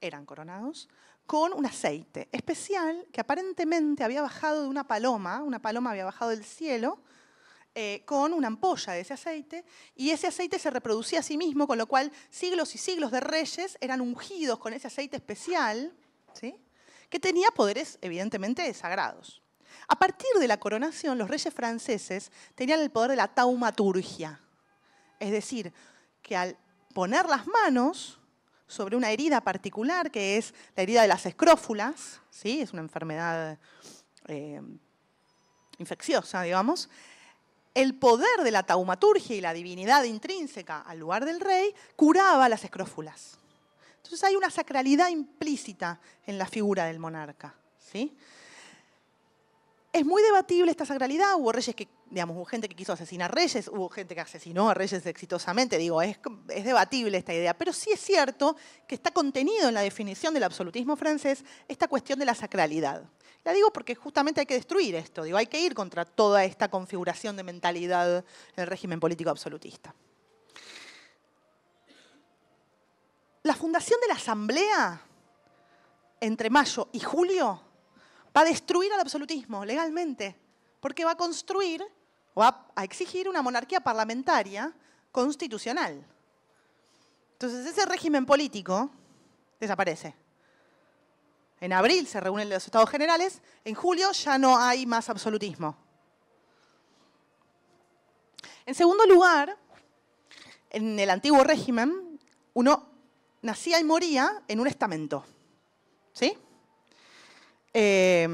eran coronados, con un aceite especial que aparentemente había bajado de una paloma, una paloma había bajado del cielo, eh, con una ampolla de ese aceite, y ese aceite se reproducía a sí mismo, con lo cual siglos y siglos de reyes eran ungidos con ese aceite especial, ¿sí? que tenía poderes evidentemente sagrados. A partir de la coronación, los reyes franceses tenían el poder de la taumaturgia, es decir, que al poner las manos sobre una herida particular, que es la herida de las escrófulas, ¿sí? es una enfermedad eh, infecciosa, digamos, el poder de la taumaturgia y la divinidad intrínseca al lugar del rey curaba las escrófulas. Entonces hay una sacralidad implícita en la figura del monarca. ¿sí? Es muy debatible esta sacralidad, hubo reyes que digamos, hubo gente que quiso asesinar reyes, hubo gente que asesinó a reyes exitosamente, digo, es, debatible esta idea, pero sí es cierto que está contenido en la definición del absolutismo francés esta cuestión de la sacralidad. La digo porque justamente hay que destruir esto, digo, hay que ir contra toda esta configuración de mentalidad del régimen político absolutista. La fundación de la Asamblea entre mayo y julio va a destruir al absolutismo legalmente, porque va a construir o a, exigir una monarquía parlamentaria constitucional. Entonces ese régimen político desaparece. En abril se reúnen los estados generales, en julio ya no hay más absolutismo. En segundo lugar, en el antiguo régimen, uno nacía y moría en un estamento. ¿Sí? Eh,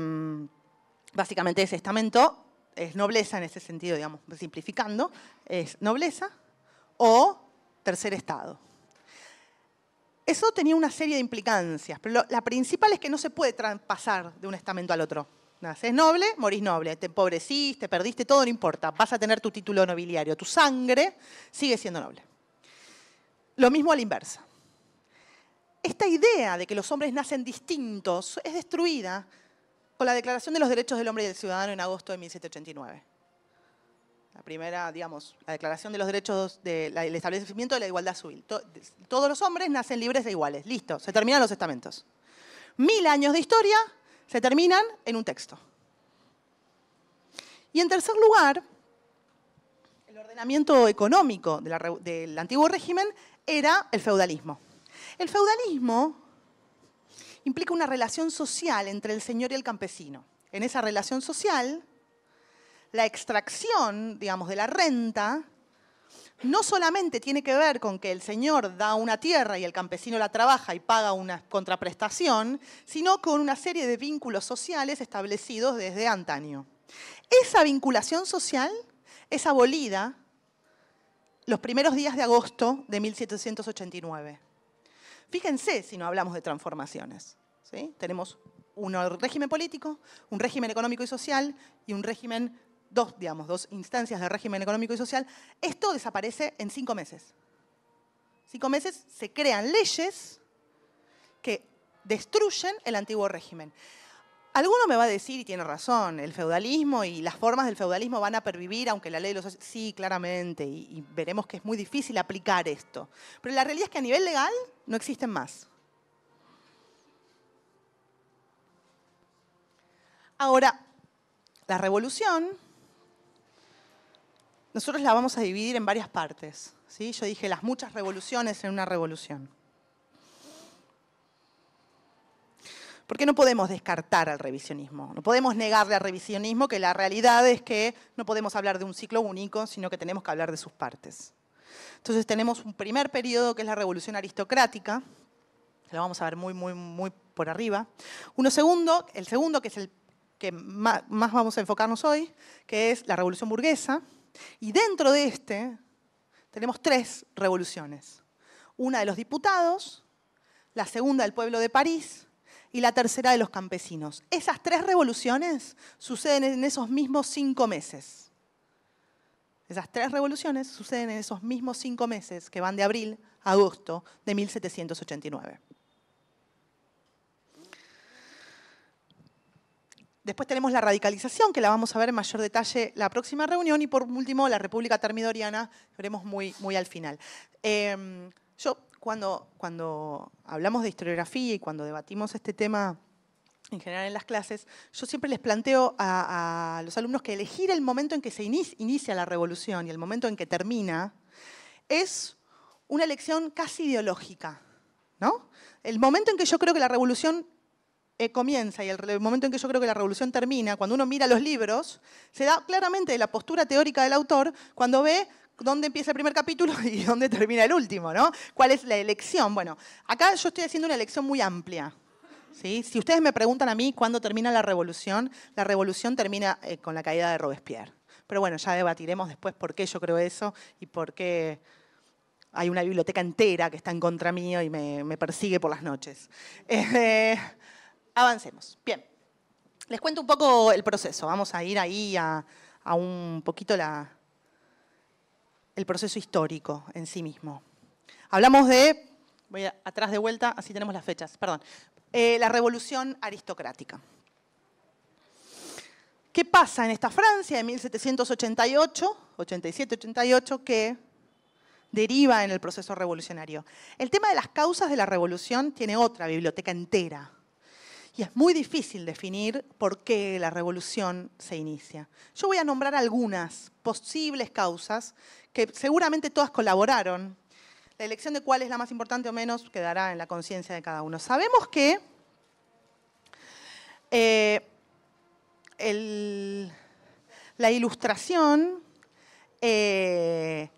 básicamente ese estamento es nobleza en ese sentido, digamos, simplificando, es nobleza o tercer estado. Eso tenía una serie de implicancias, pero la principal es que no se puede traspasar de un estamento al otro. naces noble, morís noble, te empobreciste, te perdiste, todo no importa, vas a tener tu título nobiliario, tu sangre sigue siendo noble. Lo mismo a la inversa. Esta idea de que los hombres nacen distintos es destruida la Declaración de los Derechos del Hombre y del Ciudadano en agosto de 1789. La primera, digamos, la Declaración de los Derechos del Establecimiento de la Igualdad Civil. todos los hombres nacen libres e iguales. Listo, se terminan los estamentos. Mil años de historia se terminan en un texto. Y en tercer lugar, el ordenamiento económico del antiguo régimen era el feudalismo. El feudalismo implica una relación social entre el señor y el campesino. En esa relación social, la extracción, digamos, de la renta no solamente tiene que ver con que el señor da una tierra y el campesino la trabaja y paga una contraprestación, sino con una serie de vínculos sociales establecidos desde antaño. Esa vinculación social es abolida los primeros días de agosto de 1789. Fíjense si no hablamos de transformaciones. Tenemos un régimen político, un régimen económico y social y un régimen, dos, digamos, dos instancias de régimen económico y social. Esto desaparece en cinco meses. Cinco meses se crean leyes que destruyen el antiguo régimen. Alguno me va a decir, y tiene razón, el feudalismo y las formas del feudalismo van a pervivir, aunque la ley los... Sí, claramente, y, veremos que es muy difícil aplicar esto. Pero la realidad es que a nivel legal no existen más. Ahora, la revolución, nosotros la vamos a dividir en varias partes. ¿sí? Yo dije las muchas revoluciones en una revolución. Porque no podemos descartar al revisionismo, no podemos negarle al revisionismo que la realidad es que no podemos hablar de un ciclo único, sino que tenemos que hablar de sus partes. Entonces tenemos un primer periodo que es la revolución aristocrática, que lo vamos a ver muy, muy, muy por arriba. Uno segundo, el segundo que es el que más vamos a enfocarnos hoy, que es la revolución burguesa. Y dentro de este tenemos tres revoluciones. Una de los diputados, la segunda del pueblo de París y la tercera de los campesinos. Esas tres revoluciones suceden en esos mismos cinco meses. Esas tres revoluciones suceden en esos mismos cinco meses que van de abril a agosto de 1789. Después tenemos la radicalización, que la vamos a ver en mayor detalle la próxima reunión. Y por último, la República Termidoriana, veremos muy, muy al final. Eh, yo cuando, cuando hablamos de historiografía y cuando debatimos este tema en general en las clases, yo siempre les planteo a, los alumnos que elegir el momento en que se inicia, la revolución y el momento en que termina es una elección casi ideológica. ¿no? El momento en que yo creo que la revolución eh, comienza y el, el, momento en que yo creo que la revolución termina, cuando uno mira los libros, se da claramente la postura teórica del autor cuando ve dónde empieza el primer capítulo y dónde termina el último, ¿no? ¿Cuál es la elección? Bueno, acá yo estoy haciendo una elección muy amplia. ¿sí? Si ustedes me preguntan a mí cuándo termina la revolución, la revolución termina eh, con la caída de Robespierre. Pero bueno, ya debatiremos después por qué yo creo eso y por qué hay una biblioteca entera que está en contra mío y me, persigue por las noches. Eh, avancemos. Bien. Les cuento un poco el proceso. Vamos a ir ahí a un poquito la, el proceso histórico en sí mismo. Hablamos de, voy atrás de vuelta, así tenemos las fechas, perdón, eh, la revolución aristocrática. ¿Qué pasa en esta Francia de 1788, 87, 88, que deriva en el proceso revolucionario? El tema de las causas de la revolución tiene otra biblioteca entera y es muy difícil definir por qué la revolución se inicia. Yo voy a nombrar algunas posibles causas que seguramente todas colaboraron. La elección de cuál es la más importante o menos quedará en la conciencia de cada uno. Sabemos que eh, la ilustración... Eh,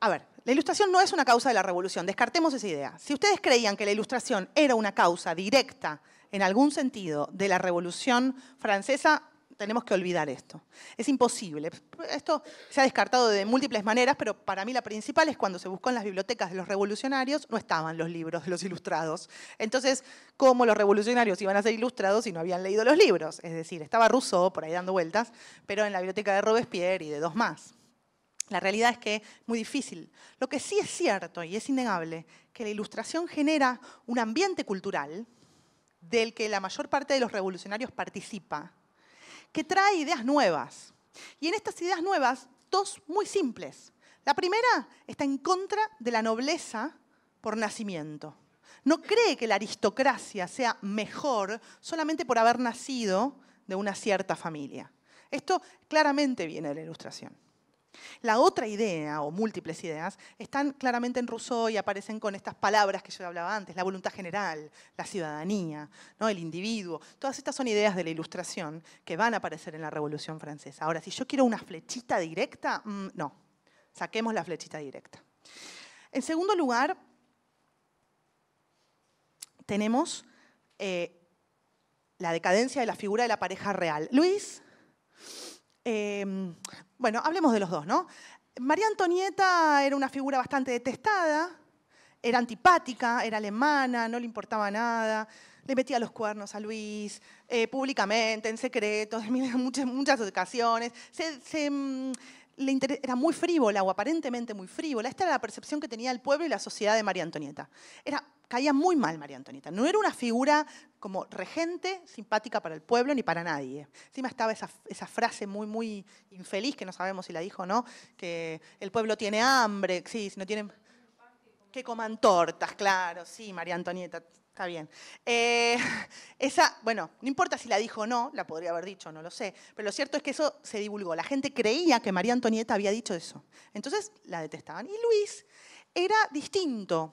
a ver, la ilustración no es una causa de la revolución, descartemos esa idea. Si ustedes creían que la ilustración era una causa directa, en algún sentido, de la revolución francesa, tenemos que olvidar esto. Es imposible. Esto se ha descartado de múltiples maneras, pero para mí la principal es cuando se buscó en las bibliotecas de los revolucionarios, no estaban los libros de los ilustrados. Entonces, ¿cómo los revolucionarios iban a ser ilustrados si no habían leído los libros? Es decir, estaba Rousseau por ahí dando vueltas, pero en la biblioteca de Robespierre y de dos más. La realidad es que es muy difícil. Lo que sí es cierto y es innegable, que la ilustración genera un ambiente cultural del que la mayor parte de los revolucionarios participa, que trae ideas nuevas. Y en estas ideas nuevas, dos muy simples. La primera está en contra de la nobleza por nacimiento. No cree que la aristocracia sea mejor solamente por haber nacido de una cierta familia. Esto claramente viene de la ilustración. La otra idea, o múltiples ideas, están claramente en Rousseau y aparecen con estas palabras que yo hablaba antes, la voluntad general, la ciudadanía, ¿no? el individuo. Todas estas son ideas de la ilustración que van a aparecer en la Revolución Francesa. Ahora, si yo quiero una flechita directa, mm, no, saquemos la flechita directa. En segundo lugar, tenemos eh, la decadencia de la figura de la pareja real. Luis eh, bueno, hablemos de los dos, ¿no? María Antonieta era una figura bastante detestada, era antipática, era alemana, no le importaba nada, le metía los cuernos a Luis, eh, públicamente, en secreto, en muchas, muchas ocasiones. Mm, era muy frívola o aparentemente muy frívola. Esta era la percepción que tenía el pueblo y la sociedad de María Antonieta. Era caía muy mal María Antonieta. No era una figura como regente simpática para el pueblo ni para nadie. Encima estaba esa, esa, frase muy, muy infeliz, que no sabemos si la dijo o no, que el pueblo tiene hambre, sí, si no tienen... Que coman tortas, claro, sí, María Antonieta, está bien. Eh, esa, bueno, no importa si la dijo o no, la podría haber dicho, no lo sé, pero lo cierto es que eso se divulgó. La gente creía que María Antonieta había dicho eso. Entonces la detestaban. Y Luis era distinto,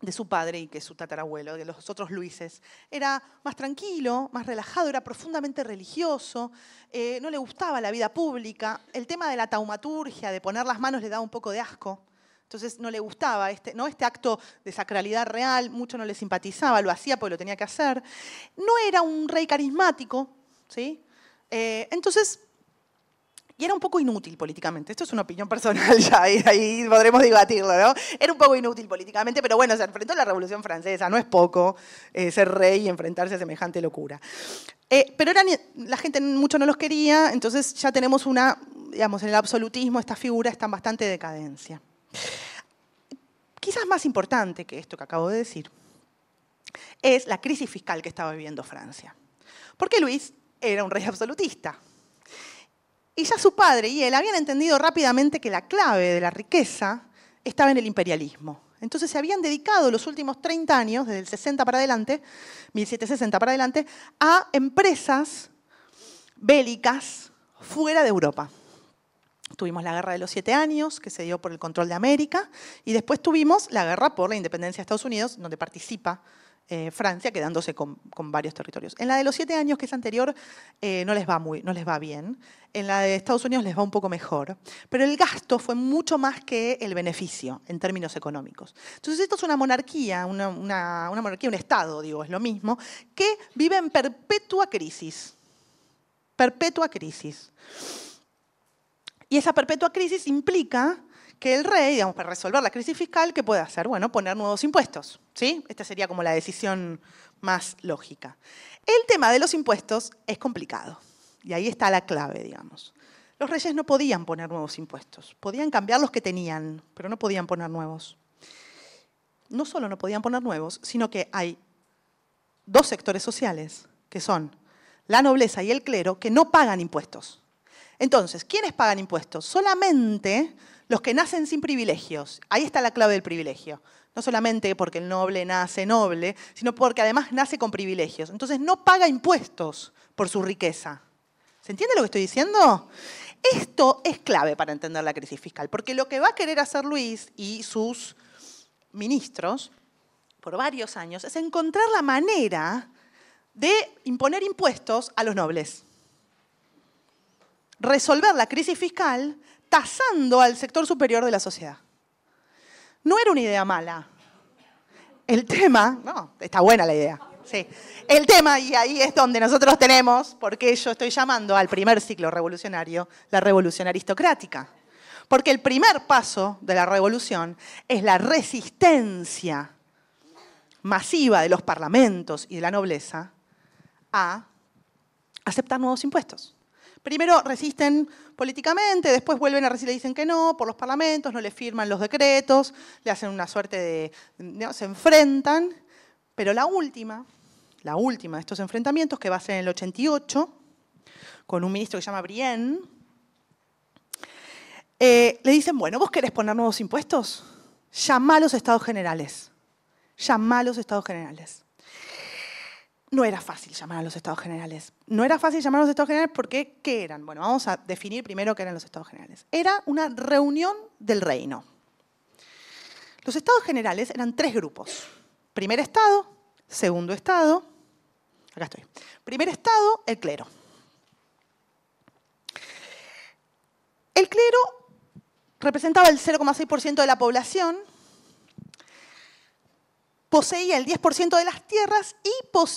de su padre y que su tatarabuelo, de los otros Luises. Era más tranquilo, más relajado, era profundamente religioso, eh, no le gustaba la vida pública, el tema de la taumaturgia, de poner las manos, le daba un poco de asco. Entonces no le gustaba este, ¿no? este acto de sacralidad real, mucho no le simpatizaba, lo hacía porque lo tenía que hacer. No era un rey carismático, ¿sí? Eh, entonces y era un poco inútil políticamente. Esto es una opinión personal ya, ahí podremos debatirlo, ¿no? Era un poco inútil políticamente, pero bueno, se enfrentó a la Revolución Francesa, no es poco eh, ser rey y enfrentarse a semejante locura. Eh, pero la gente mucho no los quería, entonces ya tenemos una, digamos, en el absolutismo estas figuras están bastante decadencia. Quizás más importante que esto que acabo de decir es la crisis fiscal que estaba viviendo Francia. Porque Luis era un rey absolutista. Y ya su padre y él habían entendido rápidamente que la clave de la riqueza estaba en el imperialismo. Entonces se habían dedicado los últimos 30 años, desde el 60 para adelante, 1760 para adelante, a empresas bélicas fuera de Europa. Tuvimos la guerra de los siete años, que se dio por el control de América, y después tuvimos la guerra por la independencia de Estados Unidos, donde participa eh, Francia, quedándose con, varios territorios. En la de los siete años, que es anterior, eh, no, les va muy, no les va bien. En la de Estados Unidos les va un poco mejor. Pero el gasto fue mucho más que el beneficio en términos económicos. Entonces, esto es una monarquía, una monarquía, un Estado, digo, es lo mismo, que vive en perpetua crisis. Perpetua crisis. Y esa perpetua crisis implica que el rey, digamos, para resolver la crisis fiscal, ¿qué puede hacer? Bueno, poner nuevos impuestos, ¿sí? Esta sería como la decisión más lógica. El tema de los impuestos es complicado, y ahí está la clave, digamos. Los reyes no podían poner nuevos impuestos, podían cambiar los que tenían, pero no podían poner nuevos. No solo no podían poner nuevos, sino que hay dos sectores sociales, que son la nobleza y el clero, que no pagan impuestos. Entonces, ¿quiénes pagan impuestos? Solamente los que nacen sin privilegios. Ahí está la clave del privilegio. No solamente porque el noble nace noble, sino porque además nace con privilegios. Entonces no paga impuestos por su riqueza. ¿Se entiende lo que estoy diciendo? Esto es clave para entender la crisis fiscal, porque lo que va a querer hacer Luis y sus ministros por varios años es encontrar la manera de imponer impuestos a los nobles. Resolver la crisis fiscal tasando al sector superior de la sociedad. No era una idea mala. El tema, no, está buena la idea. El tema, y ahí es donde nosotros tenemos, porque yo estoy llamando al primer ciclo revolucionario, la revolución aristocrática. Porque el primer paso de la revolución es la resistencia masiva de los parlamentos y de la nobleza a aceptar nuevos impuestos. Primero resisten políticamente, después vuelven a recibir y le dicen que no, por los parlamentos, no le firman los decretos, le hacen una suerte de... se enfrentan, pero la última, la última de estos enfrentamientos, que va a ser en el 88, con un ministro que se llama Brienne, eh, le dicen, bueno, vos querés poner nuevos impuestos, llama a los estados generales, llama a los estados generales no era fácil llamar a los estados generales. No era fácil llamar a los estados generales porque, ¿qué eran? Bueno, vamos a definir primero qué eran los estados generales. Era una reunión del reino. Los estados generales eran tres grupos. Primer estado, segundo estado, acá estoy. Primer estado, el clero. El clero representaba el 0,6% de la población poseía el 10% de las tierras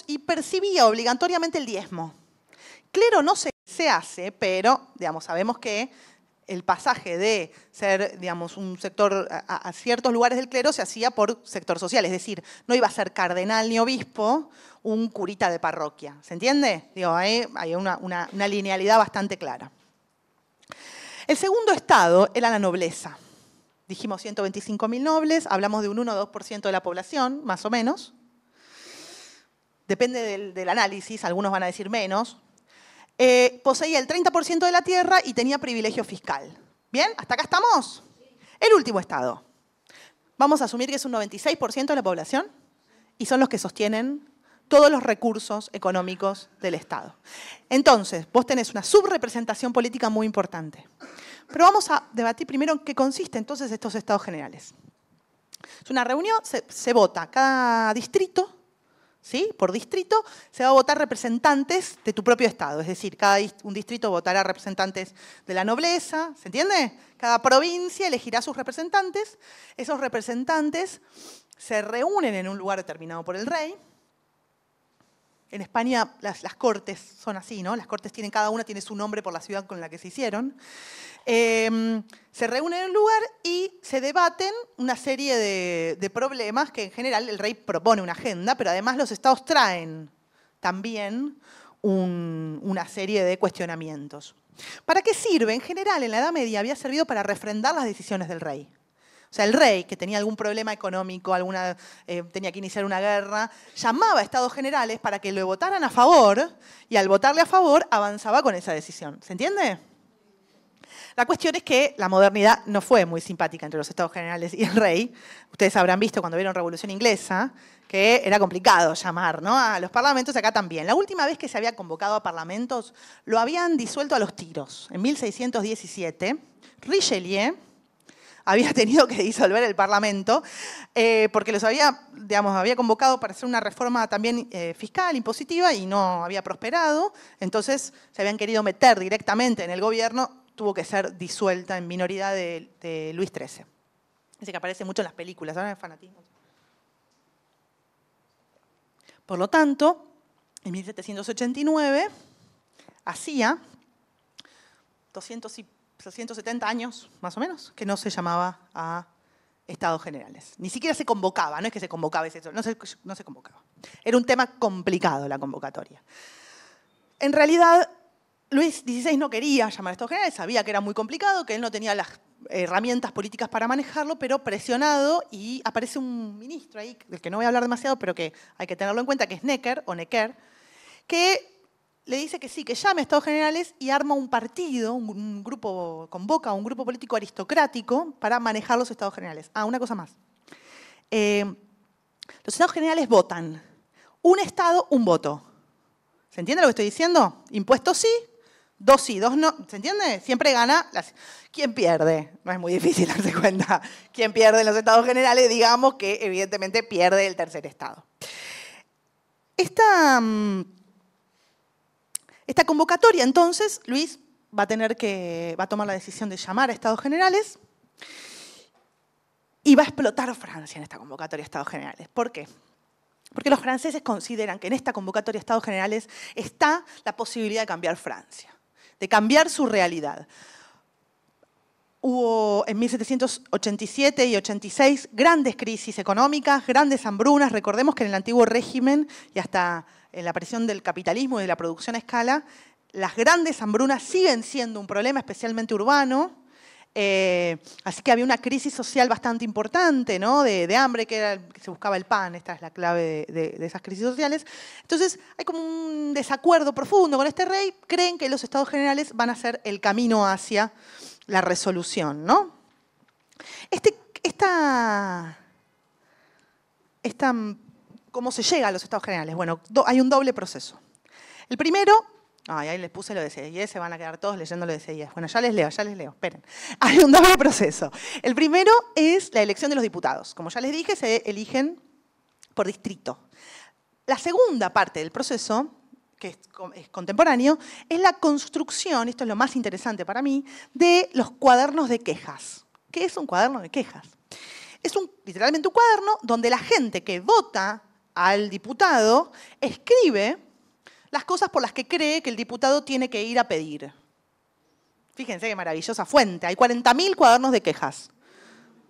y, percibía obligatoriamente el diezmo. Clero no se, hace, pero digamos, sabemos que el pasaje de ser, digamos, un sector a, ciertos lugares del clero se hacía por sector social, es decir, no iba a ser cardenal ni obispo un curita de parroquia. ¿Se entiende? hay una linealidad bastante clara. El segundo estado era la nobleza dijimos 125.000 nobles, hablamos de un 1 o 2% de la población, más o menos. Depende del, análisis, algunos van a decir menos. Eh, poseía el 30% de la tierra y tenía privilegio fiscal. ¿Bien? ¿Hasta acá estamos? El último estado. Vamos a asumir que es un 96% de la población y son los que sostienen todos los recursos económicos del Estado. Entonces, vos tenés una subrepresentación política muy importante. Pero vamos a debatir primero en qué consiste entonces estos estados generales. Es una reunión, se, vota cada distrito, ¿sí? por distrito, se va a votar representantes de tu propio estado. Es decir, cada un distrito votará representantes de la nobleza, ¿se entiende? Cada provincia elegirá sus representantes. Esos representantes se reúnen en un lugar determinado por el rey, en España las, cortes son así, ¿no? Las cortes tienen, cada una tiene su nombre por la ciudad con la que se hicieron. Em, se reúnen en un lugar y se debaten una serie de, problemas que en general el rey propone una agenda, pero además los estados traen también una serie de cuestionamientos. ¿Para qué sirve? En general, en la Edad Media había servido para refrendar las decisiones del rey. O sea, el rey, que tenía algún problema económico, alguna, eh, tenía que iniciar una guerra, llamaba a estados generales para que lo votaran a favor y al votarle a favor avanzaba con esa decisión. ¿Se entiende? La cuestión es que la modernidad no fue muy simpática entre los estados generales y el rey. Ustedes habrán visto cuando vieron Revolución Inglesa que era complicado llamar a los parlamentos, acá también. La última vez que se había convocado a parlamentos lo habían disuelto a los tiros, en 1617. Richelieu había tenido que disolver el Parlamento, eh, porque los había, digamos, había convocado para hacer una reforma también eh, fiscal, impositiva, y no había prosperado. Entonces se habían querido meter directamente en el gobierno, tuvo que ser disuelta en minoría de, Luis XIII. Dice que aparece mucho en las películas, ahora Por lo tanto, en 1789 hacía 200 y 170 años, más o menos, que no se llamaba a estados generales. Ni siquiera se convocaba, no es que se convocaba, ese eso, no se, no se convocaba. Era un tema complicado la convocatoria. En realidad, Luis XVI no quería llamar a estados generales, sabía que era muy complicado, que él no tenía las herramientas políticas para manejarlo, pero presionado y aparece un ministro ahí, del que no voy a hablar demasiado, pero que hay que tenerlo en cuenta, que es Necker o Necker, que le dice que sí, que llame a estados generales y arma un partido, un, grupo, convoca a un grupo político aristocrático para manejar los estados generales. Ah, una cosa más. Eh, los estados generales votan. Un estado, un voto. ¿Se entiende lo que estoy diciendo? Impuestos sí, dos sí, dos no. ¿Se entiende? Siempre gana. Las... ¿Quién pierde? No es muy difícil darse cuenta. ¿Quién pierde en los estados generales? Digamos que evidentemente pierde el tercer estado. Esta. Mm, esta convocatoria, entonces, Luis va a tener que, a tomar la decisión de llamar a Estados Generales y va a explotar Francia en esta convocatoria a Estados Generales. ¿Por qué? Porque los franceses consideran que en esta convocatoria a Estados Generales está la posibilidad de cambiar Francia, de cambiar su realidad. Hubo en 1787 y 86 grandes crisis económicas, grandes hambrunas. Recordemos que en el antiguo régimen y hasta en la aparición del capitalismo y de la producción a escala, las grandes hambrunas siguen siendo un problema especialmente urbano. Eh, así que había una crisis social bastante importante, ¿no? De, hambre, que, se buscaba el pan, esta es la clave de, esas crisis sociales. Entonces, hay como un desacuerdo profundo con este rey, creen que los estados generales van a ser el camino hacia la resolución, ¿no? Este, esta, esta ¿Cómo se llega a los estados generales? Bueno, hay un doble proceso. El primero, ay, ahí les puse lo de CIE, se van a quedar todos leyendo lo de CIE. Bueno, ya les leo, ya les leo, esperen. Hay un doble proceso. El primero es la elección de los diputados. Como ya les dije, se eligen por distrito. La segunda parte del proceso que es, contemporáneo, es la construcción, esto es lo más interesante para mí, de los cuadernos de quejas. ¿Qué es un cuaderno de quejas? Es un, literalmente un cuaderno donde la gente que vota al diputado, escribe las cosas por las que cree que el diputado tiene que ir a pedir. Fíjense qué maravillosa fuente. Hay 40.000 cuadernos de quejas.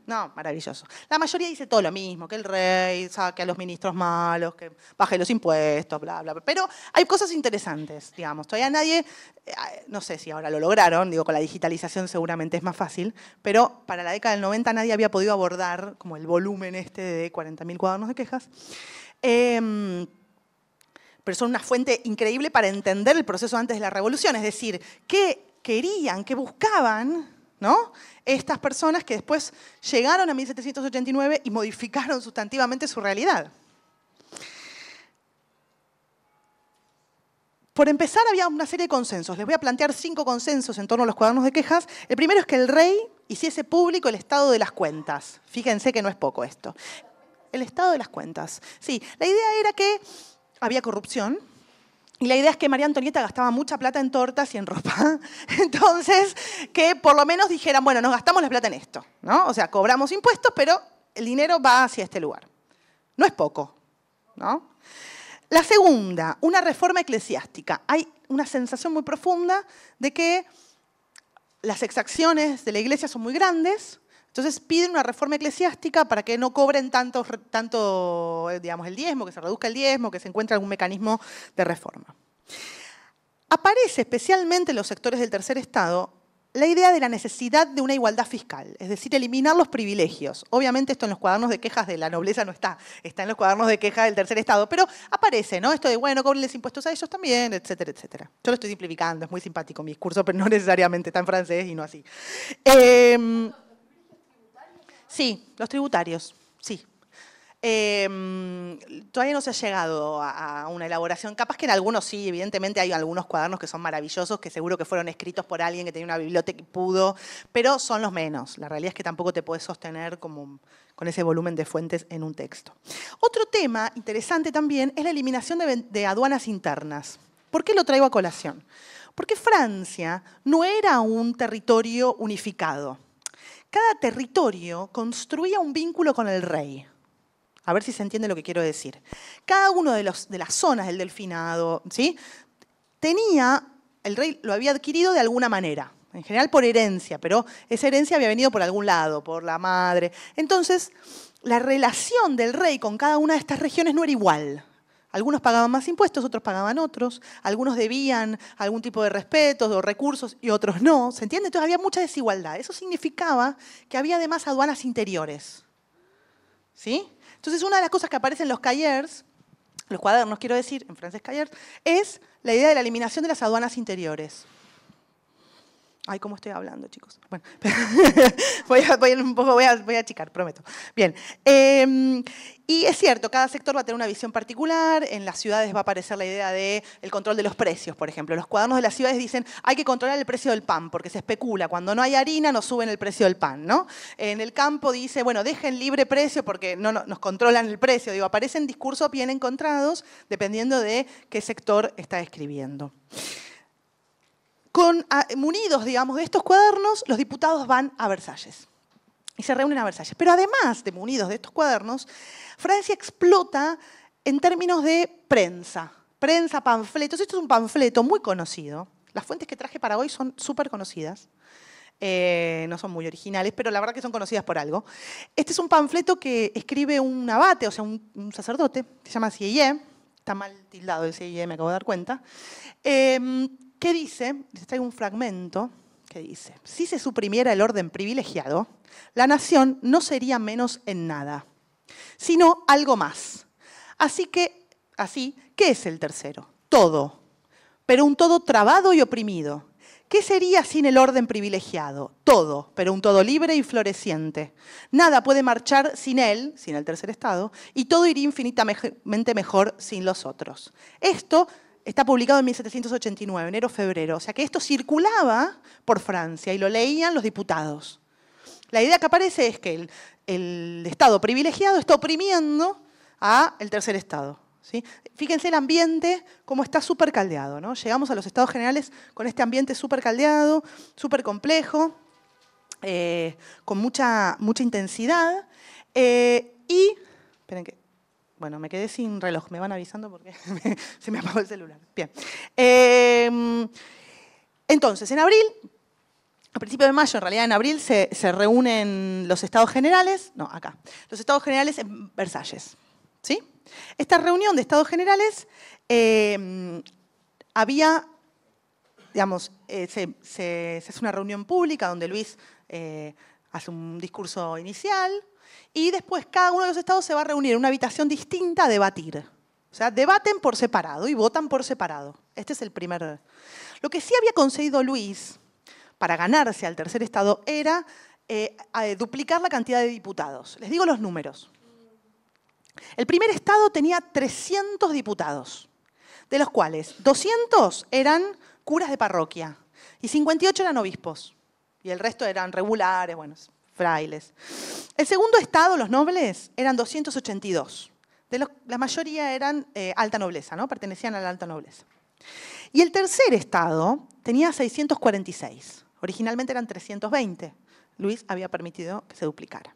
No, maravilloso. La mayoría dice todo lo mismo, que el rey saque a los ministros malos, que baje los impuestos, bla, bla. bla. Pero hay cosas interesantes, digamos. Todavía nadie, eh, no sé si ahora lo lograron, digo, con la digitalización seguramente es más fácil, pero para la década del 90 nadie había podido abordar como el volumen este de 40.000 cuadernos de quejas. Em, pero son una fuente increíble para entender el proceso antes de la revolución, es decir, qué querían, qué buscaban ¿no? estas personas que después llegaron a 1789 y modificaron sustantivamente su realidad. Por empezar, había una serie de consensos. Les voy a plantear cinco consensos en torno a los cuadernos de quejas. El primero es que el rey hiciese público el estado de las cuentas. Fíjense que no es poco esto el estado de las cuentas. Sí, la idea era que había corrupción, y la idea es que María Antonieta gastaba mucha plata en tortas y en ropa. Entonces, que por lo menos dijeran, bueno, nos gastamos la plata en esto, ¿no? O sea, cobramos impuestos, pero el dinero va hacia este lugar. No es poco, ¿no? La segunda, una reforma eclesiástica. Hay una sensación muy profunda de que las exacciones de la iglesia son muy grandes entonces piden una reforma eclesiástica para que no cobren tanto, tanto, eh, digamos, el diezmo, que se reduzca el diezmo, que se encuentre algún mecanismo de reforma. Aparece especialmente en los sectores del tercer Estado la idea de la necesidad de una igualdad fiscal, es decir, eliminar los privilegios. Obviamente esto en los cuadernos de quejas de la nobleza no está, está en los cuadernos de quejas del tercer estado, pero aparece, ¿no? Esto de, bueno, cobrenles impuestos a ellos también, etcétera, etcétera. Yo lo estoy simplificando, es muy simpático mi discurso, pero no necesariamente está en francés y no así. Eh, Sí, los tributarios, sí. Em, todavía no se ha llegado a, una elaboración. Capaz que en algunos sí, evidentemente hay algunos cuadernos que son maravillosos, que seguro que fueron escritos por alguien que tenía una biblioteca y pudo, pero son los menos. La realidad es que tampoco te puedes sostener con ese volumen de fuentes en un texto. Otro tema interesante también es la eliminación de aduanas internas. ¿Por qué lo traigo a colación? Porque Francia no era un territorio unificado cada territorio construía un vínculo con el rey. A ver si se entiende lo que quiero decir. Cada uno de, de las zonas del delfinado, ¿sí? Tenía, el rey lo había adquirido de alguna manera, en general por herencia, pero esa herencia había venido por algún lado, por la madre. Entonces, la relación del rey con cada una de estas regiones no era igual. Algunos pagaban más impuestos, otros pagaban otros, algunos debían algún tipo de respetos o recursos y otros no, ¿se entiende? Entonces había mucha desigualdad. Eso significaba que había además aduanas interiores. ¿Sí? Entonces una de las cosas que aparece en los Cayers, los cuadernos quiero decir, en francés Cayers, es la idea de la eliminación de las aduanas interiores. Ay, ¿cómo estoy hablando, chicos? Bueno, voy, a, achicar, prometo. Bien. Em, y es cierto, cada sector va a tener una visión particular. En las ciudades va a aparecer la idea del el control de los precios, por ejemplo. Los cuadernos de las ciudades dicen hay que controlar el precio del pan, porque se especula. Cuando no hay harina, no suben el precio del pan, ¿no? En el campo dice, bueno, dejen libre precio porque no nos controlan el precio. Digo, aparecen discursos bien encontrados dependiendo de qué sector está escribiendo con, ah, munidos, digamos, de estos cuadernos, los diputados van a Versalles y se reúnen a Versalles. Pero además de munidos de estos cuadernos, Francia explota en términos de prensa, prensa, panfletos. Este es un panfleto muy conocido. Las fuentes que traje para hoy son súper conocidas. Eh, no son muy originales, pero la verdad que son conocidas por algo. Este es un panfleto que escribe un abate, o sea, un, sacerdote, se llama CIE, está mal tildado el e, me acabo de dar cuenta, em, ¿Qué dice? Está un fragmento que dice, si se suprimiera el orden privilegiado, la nación no sería menos en nada, sino algo más. Así que, así, ¿qué es el tercero? Todo, pero un todo trabado y oprimido. ¿Qué sería sin el orden privilegiado? Todo, pero un todo libre y floreciente. Nada puede marchar sin él, sin el tercer estado, y todo iría infinitamente mejor sin los otros. Esto está publicado en 1789, enero-febrero. O sea que esto circulaba por Francia y lo leían los diputados. La idea que aparece es que el, Estado privilegiado está oprimiendo al tercer Estado. ¿sí? Fíjense el ambiente, cómo está súper caldeado. ¿no? Llegamos a los Estados Generales con este ambiente súper caldeado, súper complejo, eh, con mucha, mucha intensidad. Eh, y, esperen que bueno, me quedé sin reloj, me van avisando porque se me apagó el celular. Bien. Em, entonces, en abril, a principios de mayo, en realidad en abril, se, reúnen los estados generales, no, acá, los estados generales en Versalles. Esta reunión de estados generales em, había, digamos, eh, se, hace una reunión pública donde Luis eh, hace un discurso inicial, y después cada uno de los estados se va a reunir en una habitación distinta a debatir. O sea, debaten por separado y votan por separado. Este es el primer... Lo que sí había conseguido Luis para ganarse al tercer estado era eh, eh, duplicar la cantidad de diputados. Les digo los números. El primer estado tenía 300 diputados, de los cuales 200 eran curas de parroquia y 58 eran obispos. Y el resto eran regulares, bueno, el segundo estado, los nobles, eran 282. la mayoría eran eh, alta nobleza, ¿no? pertenecían a la alta nobleza. Y el tercer estado tenía 646. Originalmente eran 320. Luis había permitido que se duplicara.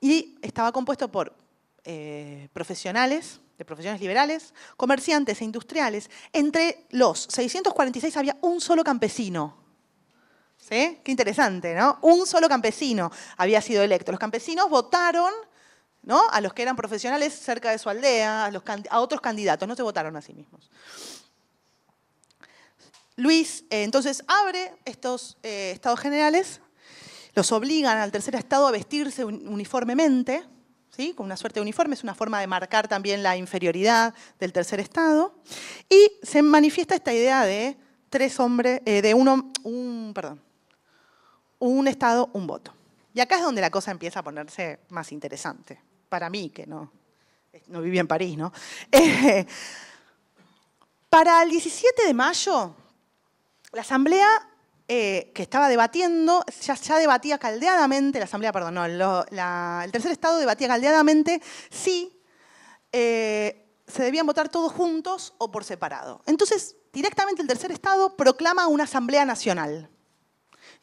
Y estaba compuesto por eh, profesionales, de profesiones liberales, comerciantes e industriales. Entre los 646 había un solo campesino, Qué interesante, ¿no? Un solo campesino había sido electo. Los campesinos votaron ¿no? a los que eran profesionales cerca de su aldea, a, otros candidatos, no se votaron a sí mismos. Luis eh, entonces abre estos eh, estados generales, los obligan al tercer estado a vestirse uniformemente, ¿sí? con una suerte de uniforme, es una forma de marcar también la inferioridad del tercer estado, y se manifiesta esta idea de tres hombres, eh, de uno, un, perdón, un Estado, un voto. Y acá es donde la cosa empieza a ponerse más interesante. Para mí, que no, eh, no en París, ¿no? Eh, para el 17 de mayo, la Asamblea eh, que estaba debatiendo, ya, debatía caldeadamente, la Asamblea, perdón, no, el tercer Estado debatía caldeadamente si se debían votar todos juntos o por separado. Entonces, directamente el tercer Estado proclama una Asamblea Nacional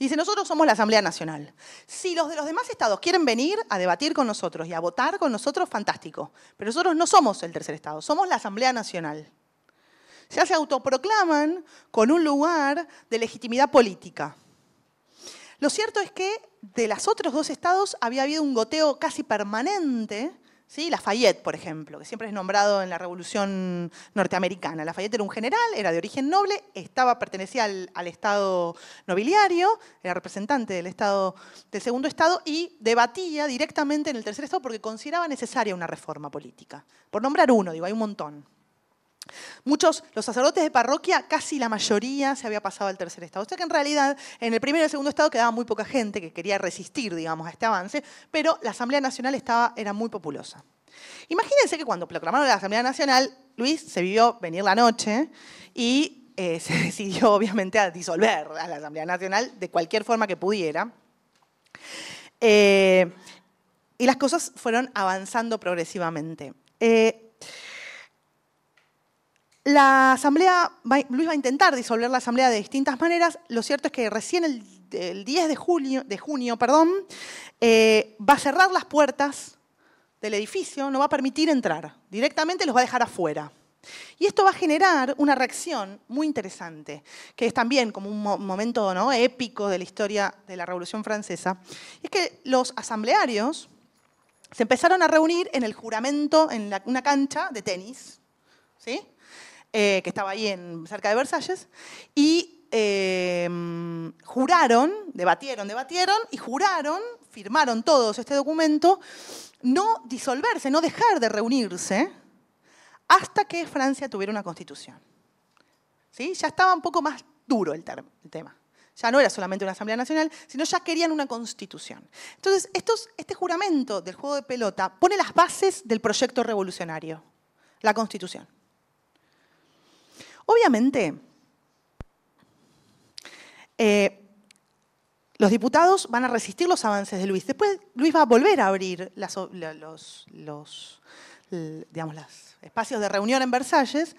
Dice, nosotros somos la Asamblea Nacional. Si los de los demás estados quieren venir a debatir con nosotros y a votar con nosotros, fantástico. Pero nosotros no somos el tercer estado, somos la Asamblea Nacional. Ya se autoproclaman con un lugar de legitimidad política. Lo cierto es que de los otros dos estados había habido un goteo casi permanente Lafayette, por ejemplo, que siempre es nombrado en la Revolución Norteamericana. Lafayette era un general, era de origen noble, estaba, pertenecía al, al Estado nobiliario, era representante del, estado, del segundo Estado y debatía directamente en el tercer Estado porque consideraba necesaria una reforma política. Por nombrar uno, digo, hay un montón. Muchos, los sacerdotes de parroquia, casi la mayoría se había pasado al tercer estado. O sea que en realidad en el primero y el segundo estado quedaba muy poca gente que quería resistir, digamos, a este avance, pero la Asamblea Nacional estaba, era muy populosa. Imagínense que cuando proclamaron la Asamblea Nacional, Luis se vio venir la noche y eh, se decidió obviamente a disolver a la Asamblea Nacional de cualquier forma que pudiera. Eh, y las cosas fueron avanzando progresivamente. Eh, la asamblea, Luis va a intentar disolver la asamblea de distintas maneras. Lo cierto es que recién el, 10 de, junio perdón, eh, va a cerrar las puertas del edificio, no va a permitir entrar. Directamente los va a dejar afuera. Y esto va a generar una reacción muy interesante, que es también como un momento ¿no? épico de la historia de la Revolución Francesa. Es que los asamblearios se empezaron a reunir en el juramento, en una cancha de tenis, ¿sí? Eh, que estaba ahí en, cerca de Versalles, y em, juraron, debatieron, debatieron y juraron, firmaron todos este documento, no disolverse, no dejar de reunirse hasta que Francia tuviera una constitución. ¿Sí? Ya estaba un poco más duro el, tema. Ya no era solamente una Asamblea Nacional, sino ya querían una constitución. Entonces, este juramento del juego de pelota pone las bases del proyecto revolucionario, la constitución. Obviamente, eh, los diputados van a resistir los avances de Luis. Después Luis va a volver a abrir los, digamos, los espacios de reunión en Versalles,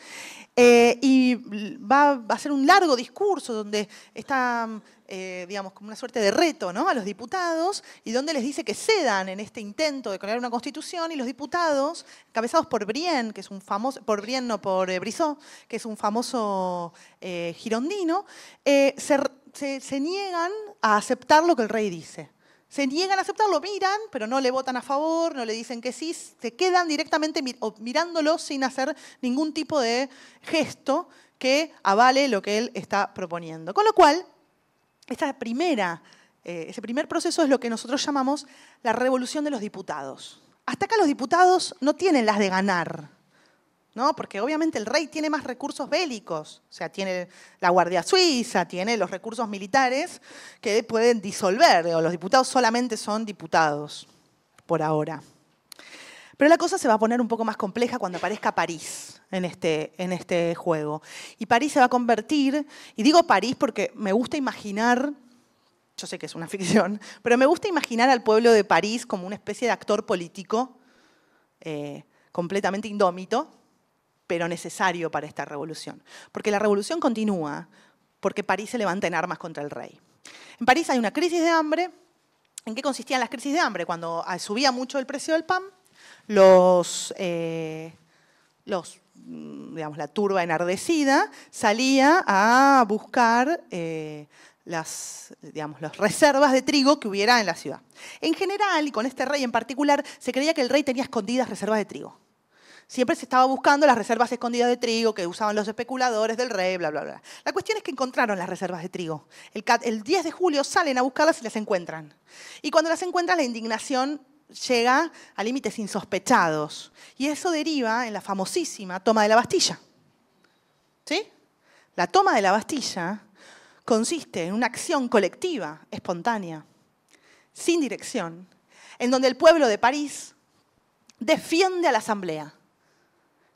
eh, y va a hacer un largo discurso donde está, eh, digamos, como una suerte de reto ¿no? a los diputados y donde les dice que cedan en este intento de crear una constitución y los diputados, encabezados por Brienne, que es un famoso, por por eh, que es un famoso girondino, se niegan a aceptar lo que el rey dice se niegan a aceptarlo, miran, pero no le votan a favor, no le dicen que sí, se quedan directamente mirándolo sin hacer ningún tipo de gesto que avale lo que él está proponiendo. Con lo cual, primera, eh, ese primer proceso es lo que nosotros llamamos la revolución de los diputados. Hasta acá los diputados no tienen las de ganar, ¿no? Porque obviamente el rey tiene más recursos bélicos, o sea, tiene la Guardia Suiza, tiene los recursos militares que pueden disolver, o los diputados solamente son diputados por ahora. Pero la cosa se va a poner un poco más compleja cuando aparezca París en este, en este juego. Y París se va a convertir, y digo París porque me gusta imaginar, yo sé que es una ficción, pero me gusta imaginar al pueblo de París como una especie de actor político eh, completamente indómito, pero necesario para esta revolución. Porque la revolución continúa, porque París se levanta en armas contra el rey. En París hay una crisis de hambre. ¿En qué consistían las crisis de hambre? Cuando ah, subía mucho el precio del pan, los, eh, mm, digamos, la turba enardecida salía a buscar eh, las, digamos, las reservas de trigo que hubiera en la ciudad. En general, y con este rey en particular, se creía que el rey tenía escondidas reservas de trigo. Siempre se estaba buscando las reservas escondidas de trigo que usaban los especuladores del rey, bla, bla, bla. La cuestión es que encontraron las reservas de trigo. El, 10 de julio salen a buscarlas y las encuentran. Y cuando las encuentran, la indignación llega a límites insospechados. Y eso deriva en la famosísima toma de la Bastilla. ¿Sí? La toma de la Bastilla consiste en una acción colectiva, espontánea, sin dirección, en donde el pueblo de París defiende a la Asamblea.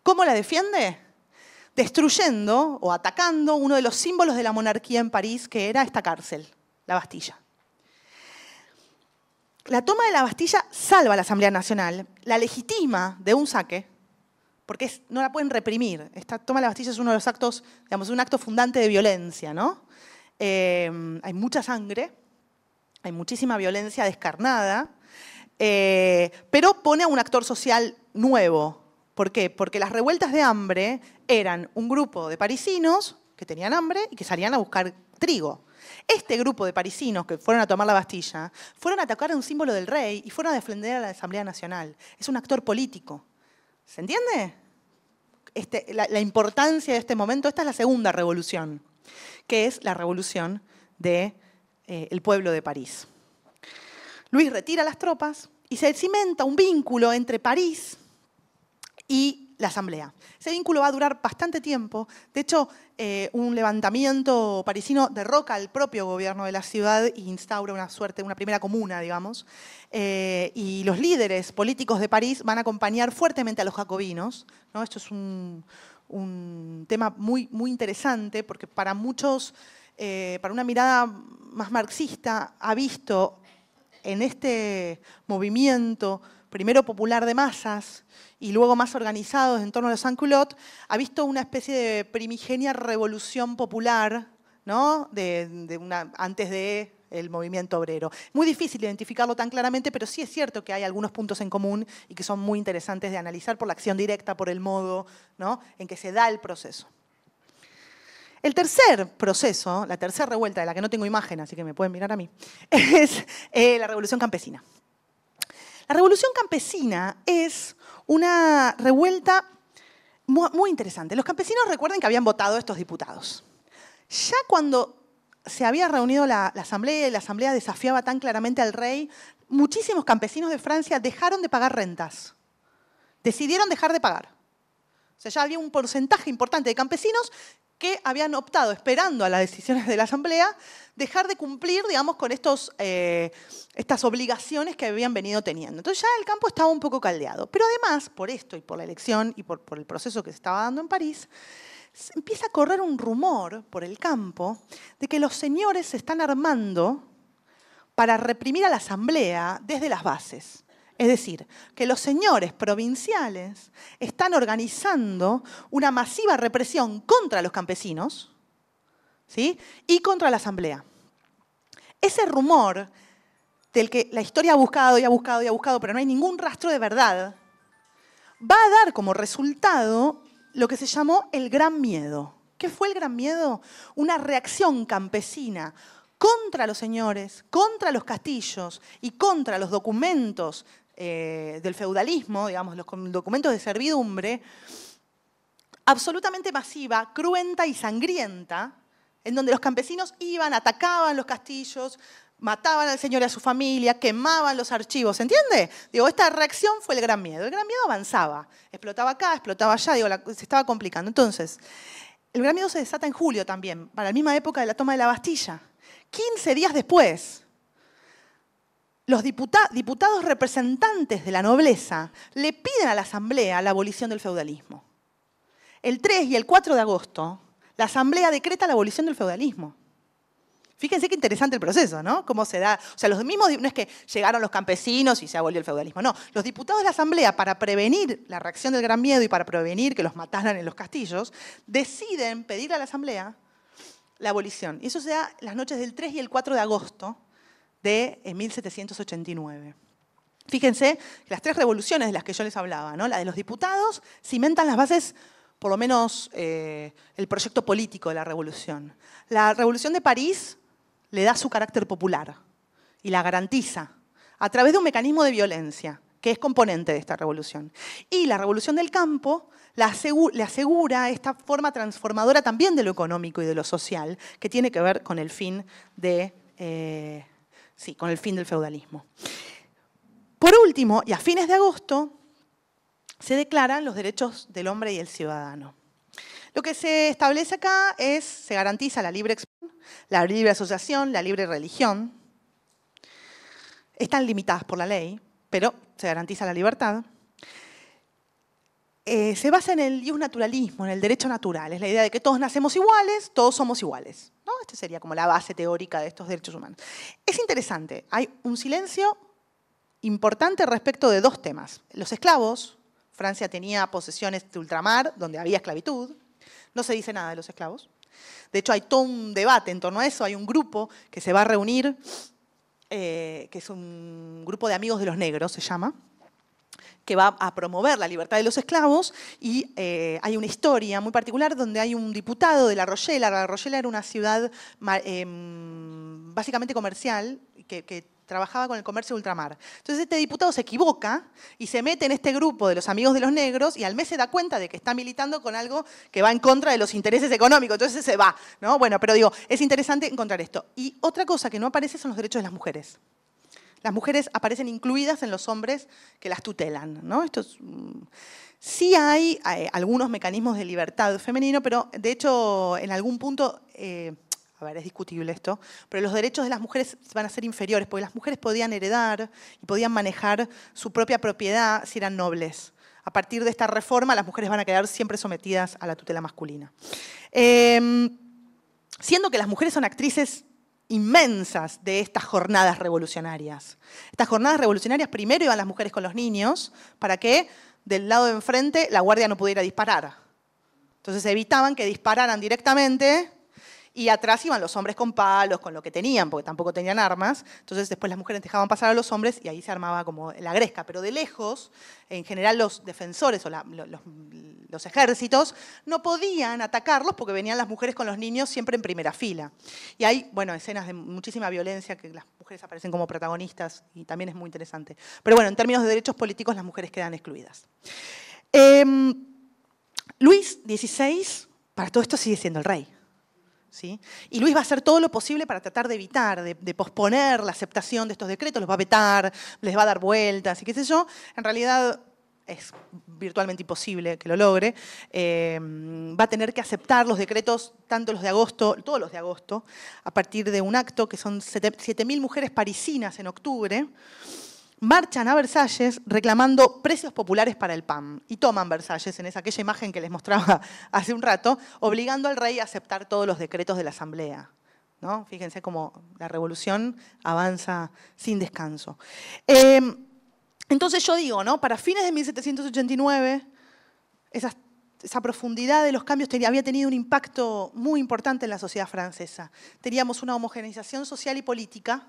¿Cómo la defiende? Destruyendo o atacando uno de los símbolos de la monarquía en París, que era esta cárcel, la Bastilla. La toma de la Bastilla salva a la Asamblea Nacional, la legitima de un saque, porque no la pueden reprimir. Esta toma de la Bastilla es uno de los actos, digamos, un acto fundante de violencia, ¿no? Eh, hay mucha sangre, hay muchísima violencia descarnada, eh, pero pone a un actor social nuevo, ¿Por qué? Porque las revueltas de hambre eran un grupo de parisinos que tenían hambre y que salían a buscar trigo. Este grupo de parisinos que fueron a tomar la Bastilla fueron a atacar a un símbolo del rey y fueron a defender a la Asamblea Nacional. Es un actor político. ¿Se entiende? Este, la, importancia de este momento, esta es la segunda revolución, que es la revolución del eh, pueblo de París. Luis retira las tropas y se cimenta un vínculo entre París y la asamblea. Ese vínculo va a durar bastante tiempo. De hecho, eh, un levantamiento parisino derroca al propio gobierno de la ciudad e instaura una suerte, una primera comuna, digamos. Eh, y los líderes políticos de París van a acompañar fuertemente a los jacobinos. Esto es un, tema muy, muy interesante porque para muchos, eh, para una mirada más marxista, ha visto en este movimiento primero popular de masas y luego más organizados en torno a los sans-culottes, ha visto una especie de primigenia revolución popular, ¿no? antes de el movimiento obrero. Muy difícil identificarlo tan claramente, pero sí es cierto que hay algunos puntos en común y que son muy interesantes de analizar por la acción directa, por el modo ¿no? en que se da el proceso. El tercer proceso, la tercera revuelta, de la que no tengo imagen, así que me pueden mirar a mí, es eh, la revolución campesina. La revolución campesina es una revuelta muy interesante. Los campesinos recuerden que habían votado estos diputados. Ya cuando se había reunido la, la, asamblea y la asamblea desafiaba tan claramente al rey, muchísimos campesinos de Francia dejaron de pagar rentas. Decidieron dejar de pagar. O sea, ya había un porcentaje importante de campesinos que habían optado, esperando a las decisiones de la Asamblea, dejar de cumplir, digamos, con estos, eh, estas obligaciones que habían venido teniendo. Entonces ya el campo estaba un poco caldeado. Pero además, por esto y por la elección y por, por el proceso que se estaba dando en París, empieza a correr un rumor por el campo de que los señores se están armando para reprimir a la Asamblea desde las bases. Es decir, que los señores provinciales están organizando una masiva represión contra los campesinos ¿sí? y contra la asamblea. Ese rumor del que la historia ha buscado y ha buscado y ha buscado, pero no hay ningún rastro de verdad, va a dar como resultado lo que se llamó el gran miedo. ¿Qué fue el gran miedo? Una reacción campesina contra los señores, contra los castillos y contra los documentos eh, del feudalismo, digamos, los documentos de servidumbre, absolutamente masiva, cruenta y sangrienta, en donde los campesinos iban, atacaban los castillos, mataban al señor y a su familia, quemaban los archivos, ¿entiende? Digo, esta reacción fue el gran miedo. El gran miedo avanzaba, explotaba acá, explotaba allá, digo, se estaba complicando. Entonces, el gran miedo se desata en julio también, para la misma época de la toma de la Bastilla. 15 días después, los diputados representantes de la nobleza le piden a la Asamblea la abolición del feudalismo. El 3 y el 4 de agosto, la Asamblea decreta la abolición del feudalismo. Fíjense qué interesante el proceso, ¿no? Cómo se da. O sea, los mismos, no es que llegaron los campesinos y se abolió el feudalismo, no. Los diputados de la Asamblea, para prevenir la reacción del Gran Miedo y para prevenir que los mataran en los castillos, deciden pedir a la Asamblea la abolición. Y eso se da las noches del 3 y el 4 de agosto de 1789. Eh, Fíjense que las tres revoluciones de las que yo les hablaba, ¿no? la de los diputados, cimentan las bases, por lo menos eh, el proyecto político de la revolución. La revolución de París le da su carácter popular y la garantiza a través de un mecanismo de violencia que es componente de esta revolución. Y la revolución del campo le asegura, esta forma transformadora también de lo económico y de lo social, que tiene que ver con el fin de eh, sí, con el fin del feudalismo. Por último, y a fines de agosto, se declaran los derechos del hombre y el ciudadano. Lo que se establece acá es, se garantiza la libre expresión, la libre asociación, la libre religión. Están limitadas por la ley, pero se garantiza la libertad. Eh, se basa en el dios naturalismo, en el derecho natural. Es la idea de que todos nacemos iguales, todos somos iguales. ¿no? Esta sería como la base teórica de estos derechos humanos. Es interesante, hay un silencio importante respecto de dos temas. Los esclavos, Francia tenía posesiones de ultramar donde había esclavitud, no se dice nada de los esclavos. De hecho, hay todo un debate en torno a eso, hay un grupo que se va a reunir, eh, que es un grupo de amigos de los negros, se llama, que va a promover la libertad de los esclavos y eh, hay una historia muy particular donde hay un diputado de La Rochela. La Rochela era una ciudad em, básicamente comercial que, trabajaba con el comercio ultramar. Entonces este diputado se equivoca y se mete en este grupo de los amigos de los negros y al mes se da cuenta de que está militando con algo que va en contra de los intereses económicos, entonces se va, ¿no? Bueno, pero digo, es interesante encontrar esto. Y otra cosa que no aparece son los derechos de las mujeres las mujeres aparecen incluidas en los hombres que las tutelan. ¿no? Esto mm, sí hay, eh, algunos mecanismos de libertad femenino, pero de hecho en algún punto... Eh, a ver, es discutible esto, pero los derechos de las mujeres van a ser inferiores, porque las mujeres podían heredar y podían manejar su propia propiedad si eran nobles. A partir de esta reforma, las mujeres van a quedar siempre sometidas a la tutela masculina. Em, siendo que las mujeres son actrices inmensas de estas jornadas revolucionarias. Estas jornadas revolucionarias primero iban las mujeres con los niños para que del lado de enfrente la guardia no pudiera disparar. Entonces evitaban que dispararan directamente y atrás iban los hombres con palos, con lo que tenían, porque tampoco tenían armas. Entonces después las mujeres dejaban pasar a los hombres y ahí se armaba como la gresca. Pero de lejos, en general los defensores o los, ejércitos no podían atacarlos porque venían las mujeres con los niños siempre en primera fila. Y hay, bueno, escenas de muchísima violencia que las mujeres aparecen como protagonistas y también es muy interesante. Pero bueno, en términos de derechos políticos las mujeres quedan excluidas. Em, Luis XVI, para todo esto sigue siendo el rey. Y Luis va a hacer todo lo posible para tratar de evitar, de, posponer la aceptación de estos decretos, los va a vetar, les va a dar vueltas y qué sé yo. En realidad es virtualmente imposible que lo logre. Eh, va a tener que aceptar los decretos, tanto los de agosto, todos los de agosto, a partir de un acto que son 7.000 mujeres parisinas en octubre marchan a Versalles reclamando precios populares para el pan y toman Versalles en esa, aquella imagen que les mostraba hace un rato, obligando al rey a aceptar todos los decretos de la asamblea. ¿no? Fíjense cómo la revolución avanza sin descanso. Em, entonces yo digo, ¿no? para fines de 1789, esa profundidad de los cambios había tenido un impacto muy importante en la sociedad francesa. Teníamos una homogeneización social y política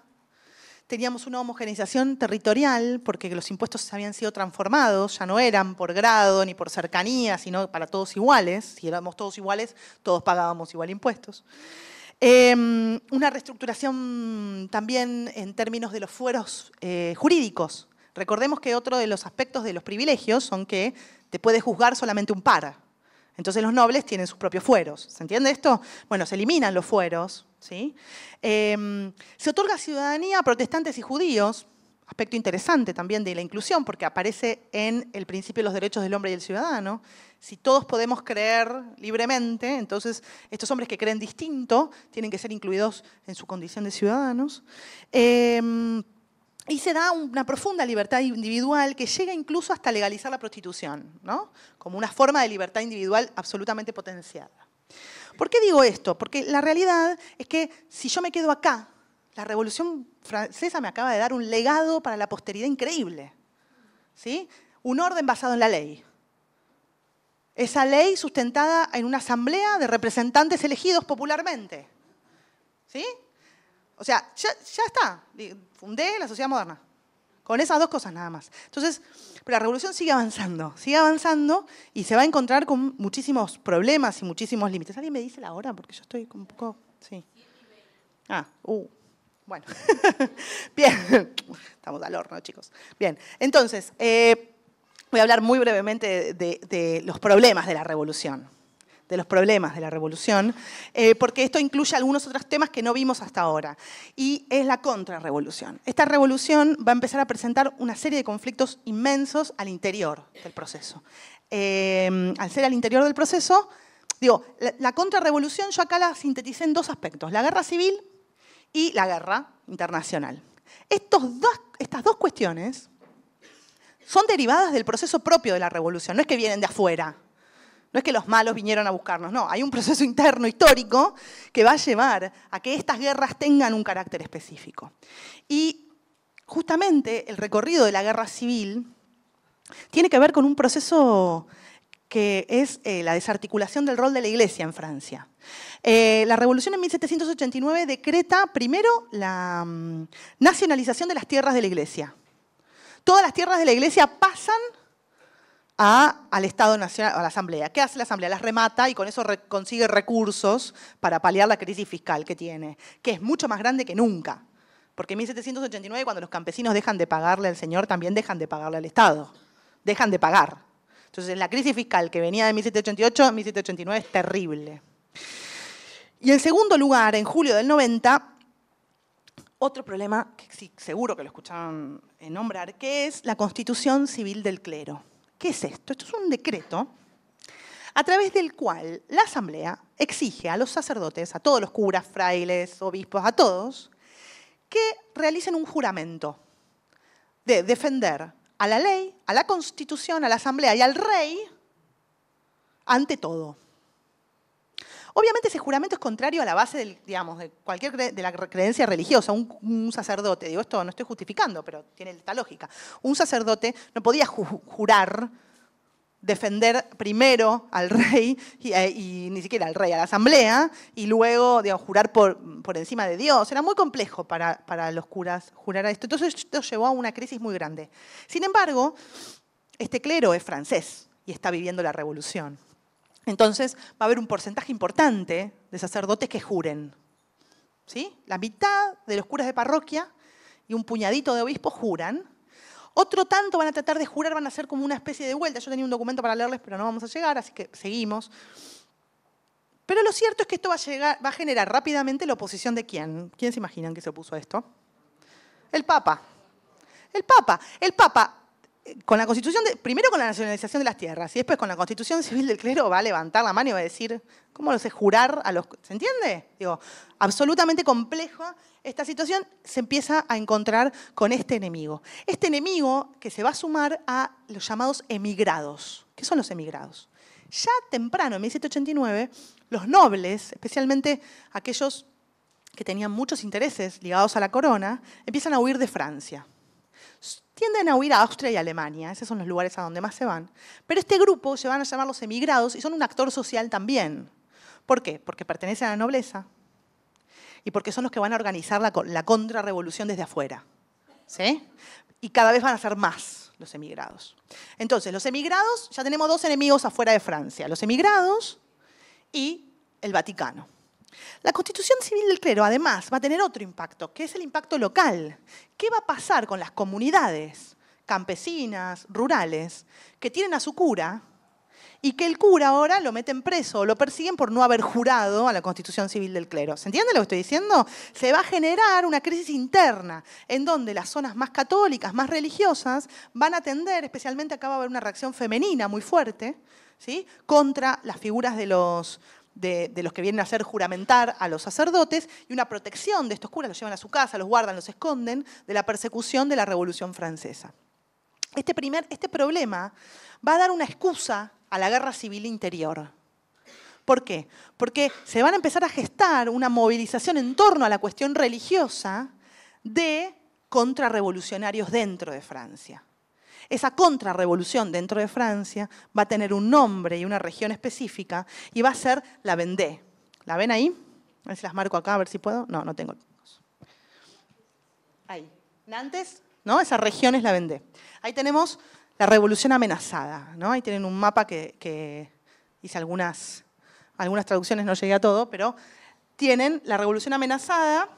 teníamos una homogeneización territorial porque los impuestos habían sido transformados, ya no eran por grado ni por cercanía, sino para todos iguales. Si éramos todos iguales, todos pagábamos igual impuestos. Em, una reestructuración también en términos de los fueros eh, jurídicos. Recordemos que otro de los aspectos de los privilegios son que te puede juzgar solamente un par. Entonces los nobles tienen sus propios fueros. ¿Se entiende esto? Bueno, se eliminan los fueros, Em, se otorga ciudadanía a protestantes y judíos, aspecto interesante también de la inclusión, porque aparece en el principio de los derechos del hombre y del ciudadano. Si todos podemos creer libremente, entonces estos hombres que creen distinto tienen que ser incluidos en su condición de ciudadanos. Em, y se da una profunda libertad individual que llega incluso hasta legalizar la prostitución, como una forma de libertad individual absolutamente potenciada. ¿Por qué digo esto? Porque la realidad es que si yo me quedo acá, la Revolución Francesa me acaba de dar un legado para la posteridad increíble. ¿Sí? Un orden basado en la ley. Esa ley sustentada en una asamblea de representantes elegidos popularmente. ¿Sí? O sea, ya, ya está. Fundé la sociedad moderna. Con esas dos cosas nada más. Entonces, pero la revolución sigue avanzando, sigue avanzando y se va a encontrar con muchísimos problemas y muchísimos límites. ¿Alguien me dice la hora? Porque yo estoy un poco... Sí. Ah, uh. Bueno, bien, estamos al horno, chicos. Bien, entonces, eh, voy a hablar muy brevemente de los problemas de la revolución de los problemas de la revolución, eh, porque esto incluye algunos otros temas que no vimos hasta ahora. Y es la contrarrevolución. Esta revolución va a empezar a presentar una serie de conflictos inmensos al interior del proceso. Eh, al ser al interior del proceso, digo, la, contrarrevolución yo acá la sinteticé en dos aspectos, la guerra civil y la guerra internacional. Estos dos, estas dos cuestiones son derivadas del proceso propio de la revolución, no es que vienen de afuera. No es que los malos vinieron a buscarnos, no, hay un proceso interno histórico que va a llevar a que estas guerras tengan un carácter específico. Y justamente el recorrido de la guerra civil tiene que ver con un proceso que es eh, la desarticulación del rol de la Iglesia en Francia. Eh, la revolución en 1789 decreta primero la mm, nacionalización de las tierras de la Iglesia. Todas las tierras de la Iglesia pasan a, al Estado Nacional, a la Asamblea. ¿Qué hace la Asamblea? Las remata y con eso consigue recursos para paliar la crisis fiscal que tiene, que es mucho más grande que nunca. Porque en 1789, cuando los campesinos dejan de pagarle al señor, también dejan de pagarle al Estado. Dejan de pagar. Entonces, la crisis fiscal que venía de 1788 1789 es terrible. Y en segundo lugar, en julio del 90, otro problema que seguro que lo escucharon eh, nombrar, que es la constitución civil del clero. ¿Qué es esto? Esto es un decreto a través del cual la Asamblea exige a los sacerdotes, a todos los curas, frailes, obispos, a todos, que realicen un juramento de defender a la ley, a la Constitución, a la Asamblea y al Rey ante todo. Obviamente ese juramento es contrario a la base de cualquier de la creencia religiosa. Un, sacerdote, digo esto no estoy justificando, pero tiene esta lógica. Un sacerdote no podía jurar defender primero al rey eh, y, ni siquiera al rey, a la asamblea, y luego jurar por, encima de Dios. Era muy complejo para, para, los curas jurar a esto. Entonces esto llevó a una crisis muy grande. Sin embargo, este clero es francés y está viviendo la revolución. Entonces va a haber un porcentaje importante de sacerdotes que juren. ¿Sí? La mitad de los curas de parroquia y un puñadito de obispos juran. Otro tanto van a tratar de jurar, van a hacer como una especie de vuelta. Yo tenía un documento para leerles, pero no vamos a llegar, así que seguimos. Pero lo cierto es que esto va a, va a generar rápidamente la oposición de quién. ¿Quién se imaginan que se opuso a esto? El Papa. El Papa. El Papa con la constitución, de, primero con la nacionalización de las tierras y después con la constitución civil del clero va a levantar la mano y va a decir, ¿cómo lo sé jurar a los... ¿Se entiende? Digo, absolutamente compleja esta situación se empieza a encontrar con este enemigo. Este enemigo que se va a sumar a los llamados emigrados. ¿Qué son los emigrados? Ya temprano, en 1789, los nobles, especialmente aquellos que tenían muchos intereses ligados a la corona, empiezan a huir de Francia tienden a huir a Austria y Alemania, esos son los lugares a donde más se van, pero este grupo se van a llamar los emigrados y son un actor social también. ¿Por qué? Porque pertenecen a la nobleza y porque son los que van a organizar la, contrarrevolución desde afuera. Y cada vez van a ser más los emigrados. Entonces, los emigrados, ya tenemos dos enemigos afuera de Francia, los emigrados y el Vaticano. La constitución civil del clero, además, va a tener otro impacto, que es el impacto local. ¿Qué va a pasar con las comunidades campesinas, rurales, que tienen a su cura y que el cura ahora lo meten preso o lo persiguen por no haber jurado a la constitución civil del clero. ¿Se entiende lo que estoy diciendo? Se va a generar una crisis interna en donde las zonas más católicas, más religiosas, van a tender, especialmente acá va a haber una reacción femenina muy fuerte, ¿sí? contra las figuras de los de, los que vienen a hacer juramentar a los sacerdotes y una protección de estos curas, los llevan a su casa, los guardan, los esconden de la persecución de la Revolución Francesa. Este, primer, este problema va a dar una excusa a la guerra civil interior. ¿Por qué? Porque se van a empezar a gestar una movilización en torno a la cuestión religiosa de contrarrevolucionarios dentro de Francia. Esa contrarrevolución dentro de Francia va a tener un nombre y una región específica y va a ser la Vendée. ¿La ven ahí? A ver si las marco acá, a ver si puedo. No, no tengo. Ahí. Nantes, ¿no? Esa región es la Vendée. Ahí tenemos la revolución amenazada, ¿no? Ahí tienen un mapa que, hice algunas, algunas traducciones, no llegué a todo, pero tienen la revolución amenazada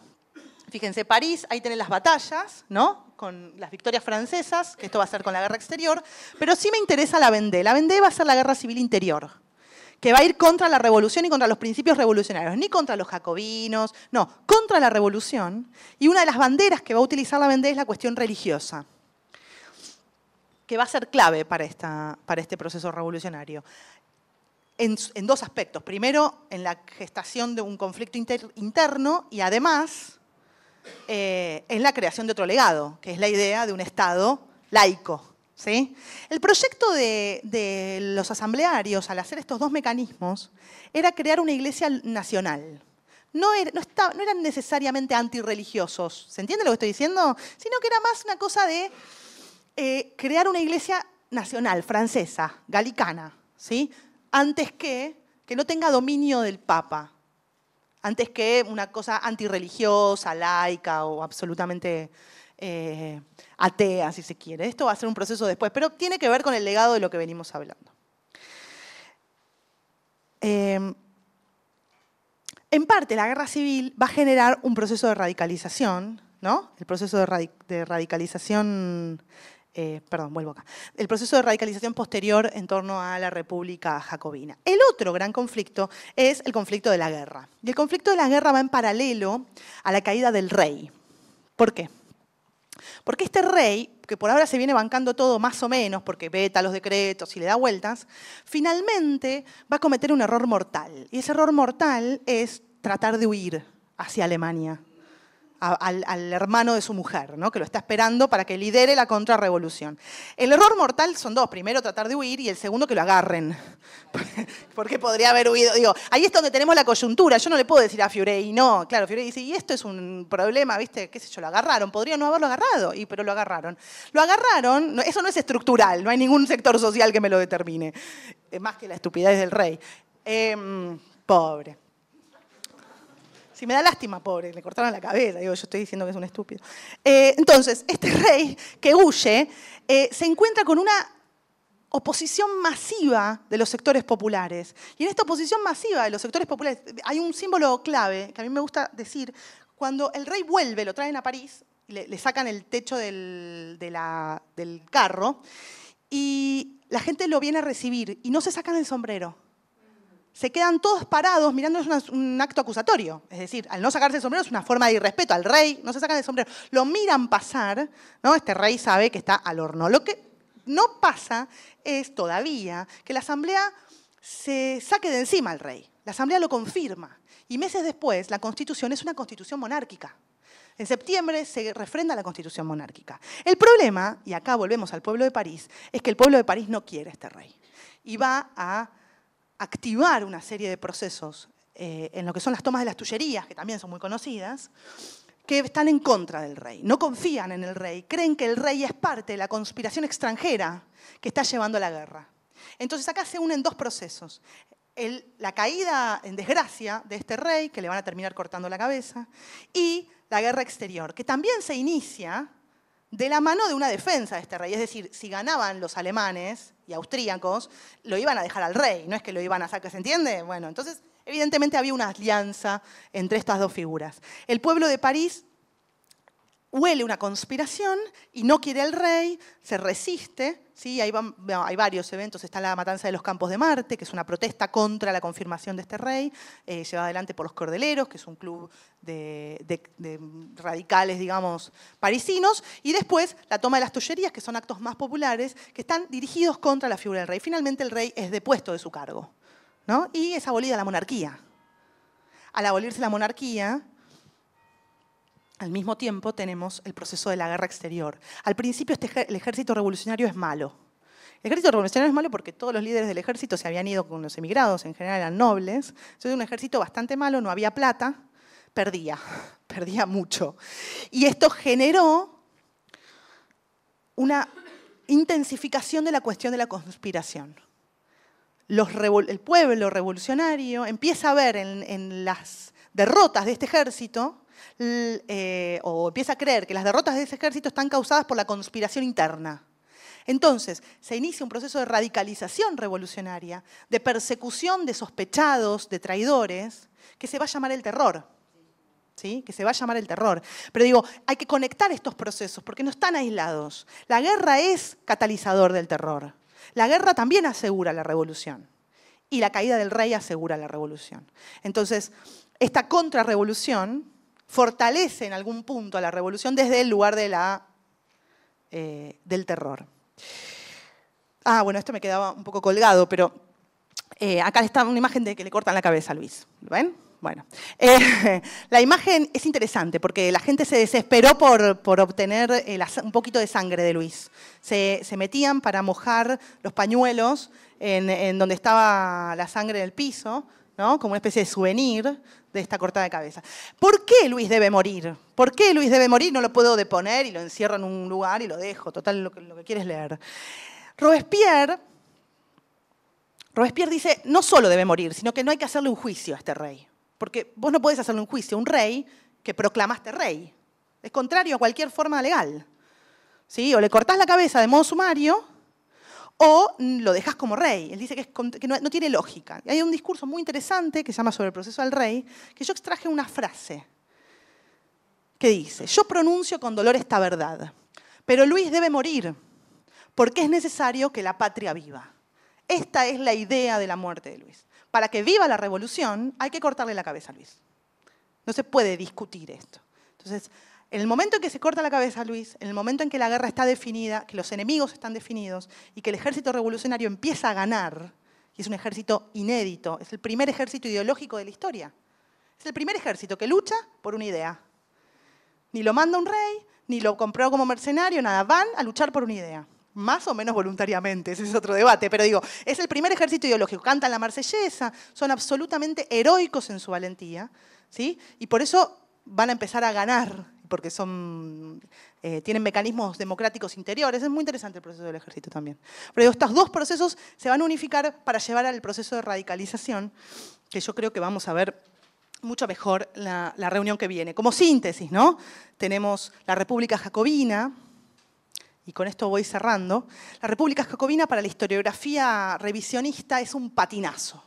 Fíjense, París, ahí tienen las batallas, ¿no? Con las victorias francesas, que esto va a ser con la guerra exterior, pero sí me interesa la Vendée. La Vendée va a ser la guerra civil interior, que va a ir contra la revolución y contra los principios revolucionarios, ni contra los jacobinos, no, contra la revolución. Y una de las banderas que va a utilizar la Vendée es la cuestión religiosa, que va a ser clave para, esta, para este proceso revolucionario. En, dos aspectos. Primero, en la gestación de un conflicto interno y además eh, es la creación de otro legado, que es la idea de un Estado laico. El proyecto de, los asamblearios al hacer estos dos mecanismos era crear una iglesia nacional. No, eran necesariamente antirreligiosos, ¿se entiende lo que estoy diciendo? Sino que era más una cosa de eh, crear una iglesia nacional, francesa, galicana, ¿sí? Antes que que no tenga dominio del Papa antes que una cosa antirreligiosa, laica o absolutamente eh, atea, si se quiere. Esto va a ser un proceso después, pero tiene que ver con el legado de lo que venimos hablando. Em, en parte, la guerra civil va a generar un proceso de radicalización, ¿no? El proceso de, de radicalización eh, perdón, vuelvo acá, el proceso de radicalización posterior en torno a la República Jacobina. El otro gran conflicto es el conflicto de la guerra. Y el conflicto de la guerra va en paralelo a la caída del rey. ¿Por qué? Porque este rey, que por ahora se viene bancando todo más o menos, porque veta los decretos y le da vueltas, finalmente va a cometer un error mortal. Y ese error mortal es tratar de huir hacia Alemania, al, hermano de su mujer, ¿no? que lo está esperando para que lidere la contrarrevolución. El error mortal son dos. Primero, tratar de huir y el segundo, que lo agarren. Porque podría haber huido. Digo, ahí es donde tenemos la coyuntura. Yo no le puedo decir a Fiorei, no. Claro, Fiorei dice, y esto es un problema, ¿viste? ¿Qué sé yo? Lo agarraron. Podría no haberlo agarrado, y, pero lo agarraron. Lo agarraron, eso no es estructural, no hay ningún sector social que me lo determine. Eh, más que la estupidez del rey. Em, pobre. Y me da lástima, pobre, le cortaron la cabeza, digo, yo estoy diciendo que es un estúpido. Eh, entonces, este rey que huye eh, se encuentra con una oposición masiva de los sectores populares. Y en esta oposición masiva de los sectores populares hay un símbolo clave que a mí me gusta decir. Cuando el rey vuelve, lo traen a París, le, sacan el techo del, del carro y la gente lo viene a recibir y no se sacan el sombrero se quedan todos parados mirando es un acto acusatorio. Es decir, al no sacarse el sombrero es una forma de irrespeto al rey, no se sacan el sombrero. Lo miran pasar, ¿no? Este rey sabe que está al horno. Lo que no pasa es todavía que la asamblea se saque de encima al rey. La asamblea lo confirma. Y meses después, la constitución es una constitución monárquica. En septiembre se refrenda la constitución monárquica. El problema, y acá volvemos al pueblo de París, es que el pueblo de París no quiere a este rey. Y va a activar una serie de procesos eh, en lo que son las tomas de las tullerías, que también son muy conocidas, que están en contra del rey, no confían en el rey, creen que el rey es parte de la conspiración extranjera que está llevando a la guerra. Entonces acá se unen dos procesos. la caída en desgracia de este rey, que le van a terminar cortando la cabeza, y la guerra exterior, que también se inicia de la mano de una defensa de este rey. Es decir, si ganaban los alemanes, y austríacos, lo iban a dejar al rey, no es que lo iban a sacar, ¿se entiende? Bueno, entonces evidentemente había una alianza entre estas dos figuras. El pueblo de París huele una conspiración y no quiere al rey, se resiste, ¿sí? Hay, varios eventos, está la matanza de los campos de Marte, que es una protesta contra la confirmación de este rey, eh, llevada adelante por los Cordeleros, que es un club de, radicales, digamos, parisinos, y después la toma de las tullerías, que son actos más populares, que están dirigidos contra la figura del rey. Finalmente el rey es depuesto de su cargo, ¿no? Y es abolida la monarquía. Al abolirse la monarquía, al mismo tiempo tenemos el proceso de la guerra exterior. Al principio este el ejército revolucionario es malo. El ejército revolucionario es malo porque todos los líderes del ejército se habían ido con los emigrados, en general eran nobles. Entonces un ejército bastante malo, no había plata, perdía, perdía mucho. Y esto generó una intensificación de la cuestión de la conspiración. el pueblo revolucionario empieza a ver en las derrotas de este ejército eh, o empieza a creer que las derrotas de ese ejército están causadas por la conspiración interna. Entonces, se inicia un proceso de radicalización revolucionaria, de persecución de sospechados, de traidores, que se va a llamar el terror. ¿Sí? que se va a llamar el terror. Pero digo, hay que conectar estos procesos porque no están aislados. La guerra es catalizador del terror. La guerra también asegura la revolución. Y la caída del rey asegura la revolución. Entonces, esta contrarrevolución fortalece en algún punto a la revolución desde el lugar eh, del terror. Ah, bueno, esto me quedaba un poco colgado, pero eh, acá está una imagen de que le cortan la cabeza a Luis. ven? Bueno, eh, la imagen es interesante porque la gente se desesperó por, obtener un poquito de sangre de Luis. Se, metían para mojar los pañuelos en, en, donde estaba la sangre en el piso como una especie de souvenir de esta cortada de cabeza. ¿Por qué Luis debe morir? ¿Por qué Luis debe morir? No lo puedo deponer y lo encierro en un lugar y lo dejo. Total, lo que, quieres leer. Robespierre, Robespierre dice, no solo debe morir, sino que no hay que hacerle un juicio a este rey. Porque vos no podés hacerle un juicio a un rey que proclamaste rey. Es contrario a cualquier forma legal. ¿Sí? O le cortás la cabeza de modo sumario o lo dejas como rey. Él dice que, no, tiene lógica. hay un discurso muy interesante que se llama Sobre el proceso al rey, que yo extraje una frase que dice, yo pronuncio con dolor esta verdad, pero Luis debe morir porque es necesario que la patria viva. Esta es la idea de la muerte de Luis. Para que viva la revolución hay que cortarle la cabeza a Luis. No se puede discutir esto. Entonces, en el momento en que se corta la cabeza, Luis, en el momento en que la guerra está definida, que los enemigos están definidos y que el ejército revolucionario empieza a ganar, y es un ejército inédito, es el primer ejército ideológico de la historia. Es el primer ejército que lucha por una idea. Ni lo manda un rey, ni lo compró como mercenario, nada, van a luchar por una idea. Más o menos voluntariamente, ese es otro debate, pero digo, es el primer ejército ideológico. Cantan la marsellesa, son absolutamente heroicos en su valentía, ¿sí? Y por eso van a empezar a ganar porque son, eh, tienen mecanismos democráticos interiores. Es muy interesante el proceso del ejército también. Pero estos dos procesos se van a unificar para llevar al proceso de radicalización, que yo creo que vamos a ver mucho mejor la, la reunión que viene. Como síntesis, ¿no? Tenemos la República Jacobina, y con esto voy cerrando, la República Jacobina para la historiografía revisionista es un patinazo.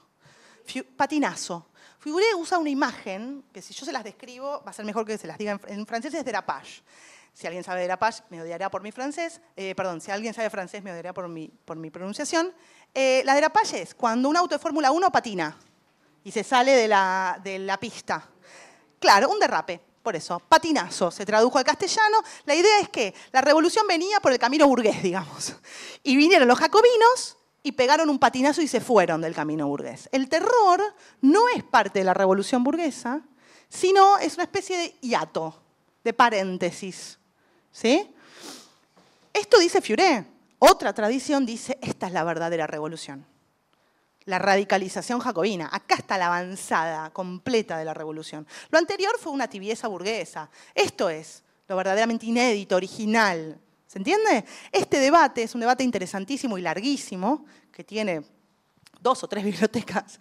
Patinazo, Figuré usa una imagen que si yo se las describo va a ser mejor que se las diga en, francés, es de la page. Si alguien sabe de la page, me odiará por mi francés. Eh, perdón, si alguien sabe francés, me odiará por mi, por mi pronunciación. Eh, la de la page es cuando un auto de Fórmula 1 patina y se sale de la, de la pista. Claro, un derrape. Por eso, patinazo, se tradujo al castellano. La idea es que la revolución venía por el camino burgués, digamos. Y vinieron los jacobinos y pegaron un patinazo y se fueron del camino burgués. El terror no es parte de la revolución burguesa, sino es una especie de hiato, de paréntesis. ¿Sí? Esto dice Fioré. Otra tradición dice, esta es la verdadera revolución. La radicalización jacobina. Acá está la avanzada completa de la revolución. Lo anterior fue una tibieza burguesa. Esto es lo verdaderamente inédito, original, ¿Se entiende? Este debate es un debate interesantísimo y larguísimo, que tiene dos o tres bibliotecas,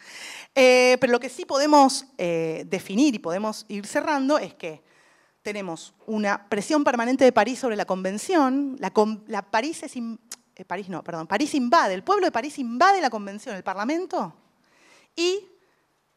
eh, pero lo que sí podemos eh, definir y podemos ir cerrando es que tenemos una presión permanente de París sobre la convención, la, París es... Eh, París no, perdón, París invade, el pueblo de París invade la convención, el parlamento, y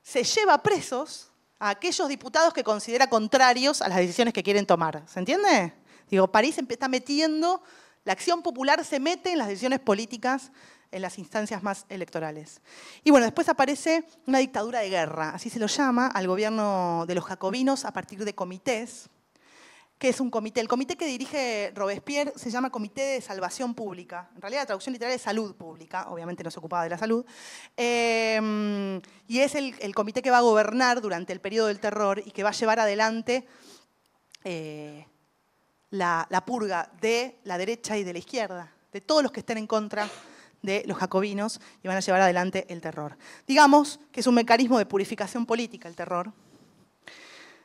se lleva presos a aquellos diputados que considera contrarios a las decisiones que quieren tomar. ¿Se entiende? Digo, París está metiendo, la acción popular se mete en las decisiones políticas en las instancias más electorales. Y bueno, después aparece una dictadura de guerra, así se lo llama, al gobierno de los jacobinos a partir de comités, que es un comité. El comité que dirige Robespierre se llama Comité de Salvación Pública. En realidad la traducción literal es Salud Pública, obviamente no se ocupaba de la salud. Eh, y es el, comité que va a gobernar durante el periodo del terror y que va a llevar adelante... Eh, la, purga de la derecha y de la izquierda, de todos los que estén en contra de los jacobinos y van a llevar adelante el terror. Digamos que es un mecanismo de purificación política el terror,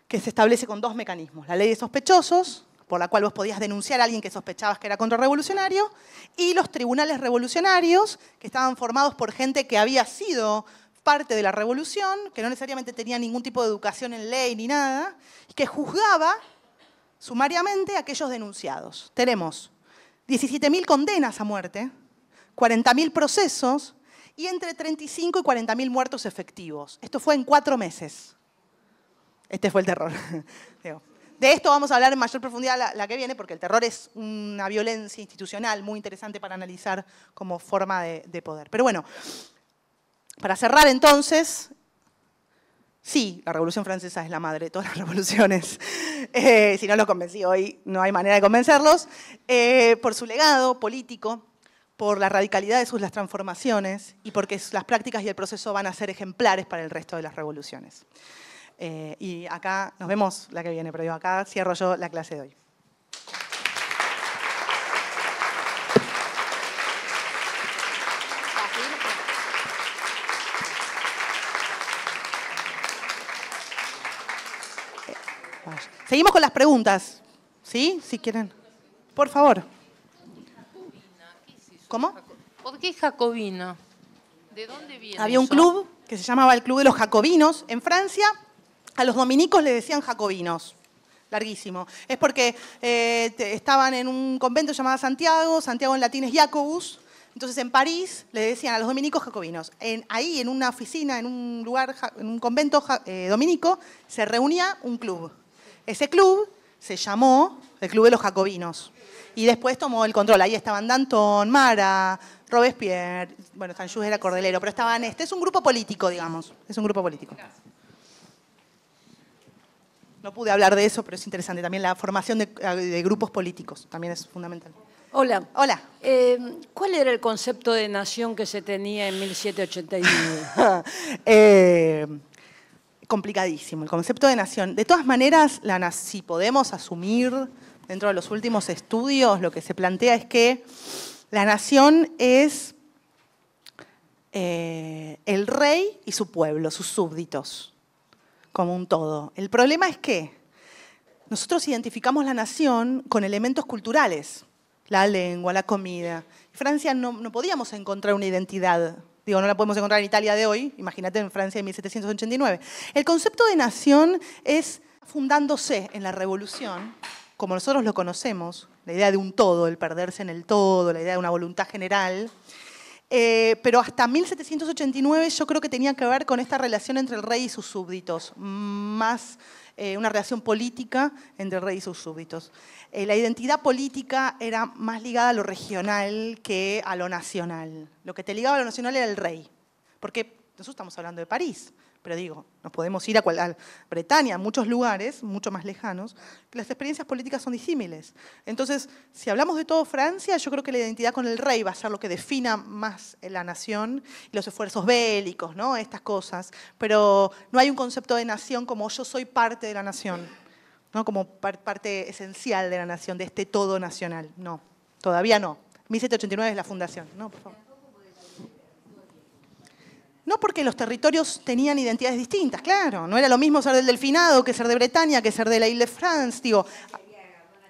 que se establece con dos mecanismos. La ley de sospechosos, por la cual vos podías denunciar a alguien que sospechabas que era contrarrevolucionario, y los tribunales revolucionarios, que estaban formados por gente que había sido parte de la revolución, que no necesariamente tenía ningún tipo de educación en ley ni nada, y que juzgaba sumariamente aquellos denunciados. Tenemos 17.000 condenas a muerte, 40.000 procesos y entre 35 y 40.000 muertos efectivos. Esto fue en cuatro meses. Este fue el terror. De esto vamos a hablar en mayor profundidad la, que viene, porque el terror es una violencia institucional muy interesante para analizar como forma de poder. Pero bueno, para cerrar entonces, Sí, la Revolución Francesa es la madre de todas las revoluciones. Eh, si no los convencí hoy, no hay manera de convencerlos. Eh, por su legado político, por la radicalidad de sus las transformaciones y porque las prácticas y el proceso van a ser ejemplares para el resto de las revoluciones. Eh, y acá nos vemos la que viene, pero yo acá cierro yo la clase de hoy. Seguimos con las preguntas. ¿Sí? Si quieren. Por favor. ¿Cómo? ¿Por qué Jacobina? ¿De dónde viene? Había un club que se llamaba el Club de los Jacobinos en Francia. A los dominicos le decían jacobinos. Larguísimo. Es porque eh, estaban en un convento llamado Santiago, Santiago en latín es Jacobus. Entonces en París le decían a los dominicos jacobinos. En, ahí en una oficina, en un lugar, en un convento eh, dominico, se reunía un club ese club se llamó el Club de los Jacobinos. Y después tomó el control. Ahí estaban Danton, Mara, Robespierre, bueno, Sanjus era cordelero, pero estaban este. Es un grupo político, digamos. Es un grupo político. No pude hablar de eso, pero es interesante. También la formación de, grupos políticos también es fundamental. Hola. Hola. Em, ¿Cuál era el concepto de nación que se tenía en 1789? complicadísimo, el concepto de nación. De todas maneras, la, si podemos asumir dentro de los últimos estudios, lo que se plantea es que la nación es eh, el rey y su pueblo, sus súbditos, como un todo. El problema es que nosotros identificamos la nación con elementos culturales, la lengua, la comida. En Francia no, no podíamos encontrar una identidad Digo, no la podemos encontrar en Italia de hoy, imagínate en Francia de 1789. El concepto de nación es fundándose en la revolución, como nosotros lo conocemos, la idea de un todo, el perderse en el todo, la idea de una voluntad general. Eh, pero hasta 1789 yo creo que tenía que ver con esta relación entre el rey y sus súbditos, más eh, una reacción política entre el rey y sus súbditos. Eh, la identidad política era más ligada a lo regional que a lo nacional. Lo que te ligaba a lo nacional era el rey, porque nosotros estamos hablando de París, pero digo, nos podemos ir a, Bretaña, a muchos lugares, mucho más lejanos, las experiencias políticas son disímiles. Entonces, si hablamos de todo Francia, yo creo que la identidad con el rey va a ser lo que defina más la nación y los esfuerzos bélicos, ¿no? Estas cosas. Pero no hay un concepto de nación como yo soy parte de la nación, Como parte esencial de la nación, de este todo nacional. No, todavía no. 1789 es la fundación, ¿no? Por favor. No porque los territorios tenían identidades distintas, claro. No era lo mismo ser del Delfinado que ser de Bretaña, que ser de la Isle de France, digo.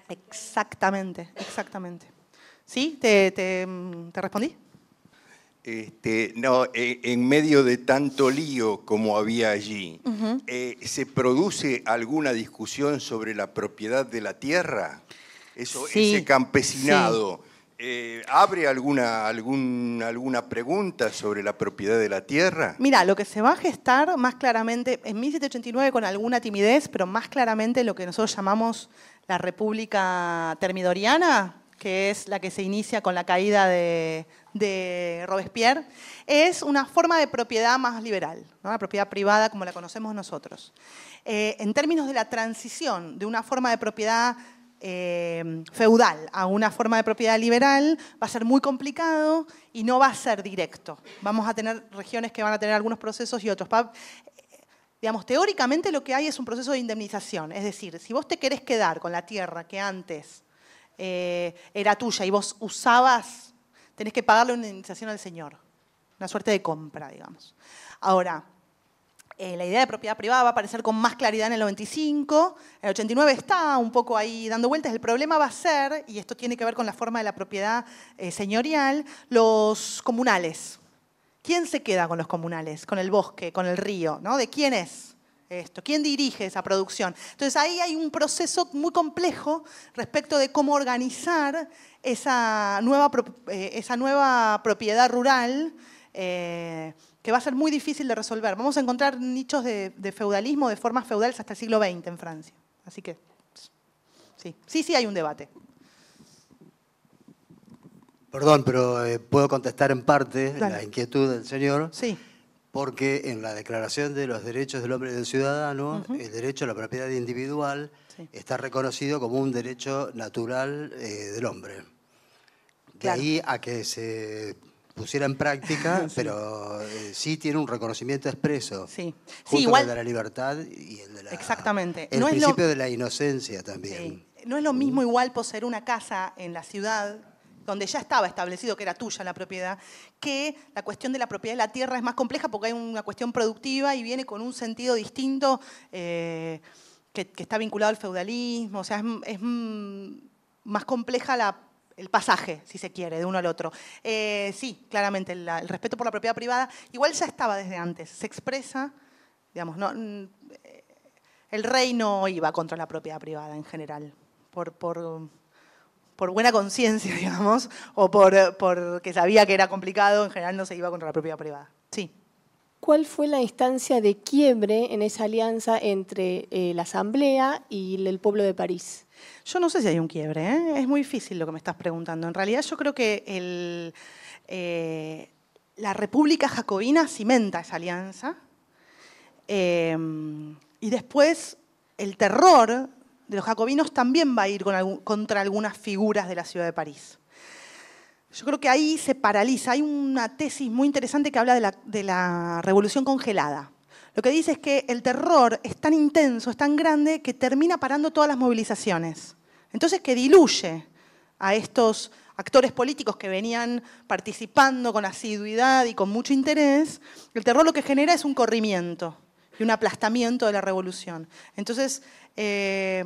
Exactamente, exactamente. ¿Sí? ¿Te, respondí? Este, no, e, en medio de tanto lío como había allí, eh, ¿se produce alguna discusión sobre la propiedad de la tierra? ese campesinado. Eh, ¿Abre alguna, alguna pregunta sobre la propiedad de la tierra? Mira, lo que se va a gestar más claramente, en 1789 con alguna timidez, pero más claramente lo que nosotros llamamos la República Termidoriana, que es la que se inicia con la caída de, Robespierre, es una forma de propiedad más liberal, ¿no? la propiedad privada como la conocemos nosotros. Eh, en términos de la transición de una forma de propiedad eh, feudal a una forma de propiedad liberal, va a ser muy complicado y no va a ser directo. Vamos a tener regiones que van a tener algunos procesos y otros. Digamos, teóricamente lo que hay es un proceso de indemnización. Es decir, si vos te querés quedar con la tierra que antes eh, era tuya y vos usabas, tenés que pagarle una indemnización al señor. Una suerte de compra, digamos. Ahora, eh, la idea de propiedad privada va a aparecer con más claridad en el 95, el 89 está un poco ahí dando vueltas. El problema va a ser, y esto tiene que ver con la forma de la propiedad eh, señorial, los comunales. ¿Quién se queda con los comunales, con el bosque, con el río? ¿no? ¿De quién es esto? ¿Quién dirige esa producción? Entonces ahí hay un proceso muy complejo respecto de cómo organizar esa nueva, eh, esa nueva propiedad rural que va a ser muy difícil de resolver. Vamos a encontrar nichos de, feudalismo, de formas feudales hasta el siglo XX en Francia. Así que, sí, sí, sí hay un debate. Perdón, pero eh, puedo contestar en parte la inquietud del señor. Sí. Porque en la Declaración de los Derechos del Hombre y del Ciudadano, el derecho a la propiedad individual está reconocido como un derecho natural eh, del hombre. De ahí a que se pusiera en práctica, pero eh, sí tiene un reconocimiento expreso. Sí, igual. El de la libertad y el de la. El principio de la inocencia también. No es lo mismo, igual, poseer una casa en la ciudad donde ya estaba establecido que era tuya la propiedad, que la cuestión de la propiedad de la tierra es más compleja porque hay una cuestión productiva y viene con un sentido distinto eh, que, está vinculado al feudalismo, o sea, es mm, más compleja la el pasaje, si se quiere, de uno al otro. Eh, sí, claramente, el, respeto por la propiedad privada, igual ya estaba desde antes, se expresa, digamos, no, mm, el rey no iba contra la propiedad privada en general, por, buena conciencia, digamos, o por, que sabía que era complicado, en general no se iba contra la propiedad privada. Sí. ¿Cuál fue la instancia de quiebre en esa alianza entre eh, la Asamblea y el pueblo de París? Yo no sé si hay un quiebre, ¿eh? es muy difícil lo que me estás preguntando. En realidad yo creo que eh, la República Jacobina cimenta esa alianza em, y después el terror de los jacobinos también va a ir contra algunas figuras de la ciudad de París. Yo creo que ahí se paraliza. Hay una tesis muy interesante que habla de la revolución congelada. Lo que dice es que el terror es tan intenso, es tan grande, que termina parando todas las movilizaciones. Entonces, que diluye a estos actores políticos que venían participando con asiduidad y con mucho interés, el terror lo que genera es un corrimiento y un aplastamiento de la revolución. Entonces, eh,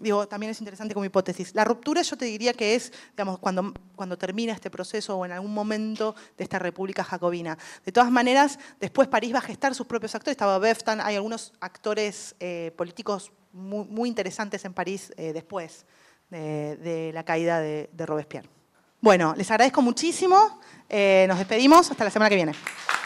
digo, también es interesante como hipótesis. La ruptura yo te diría que es, digamos, cuando, cuando termina este proceso o en algún momento de esta República Jacobina. De todas maneras, después París va a gestar sus propios actores. Estaba Beftan, hay algunos actores eh, políticos muy, interesantes en París eh, después de, la caída de, Robespierre. Bueno, les agradezco muchísimo. nos despedimos. Hasta la semana que viene.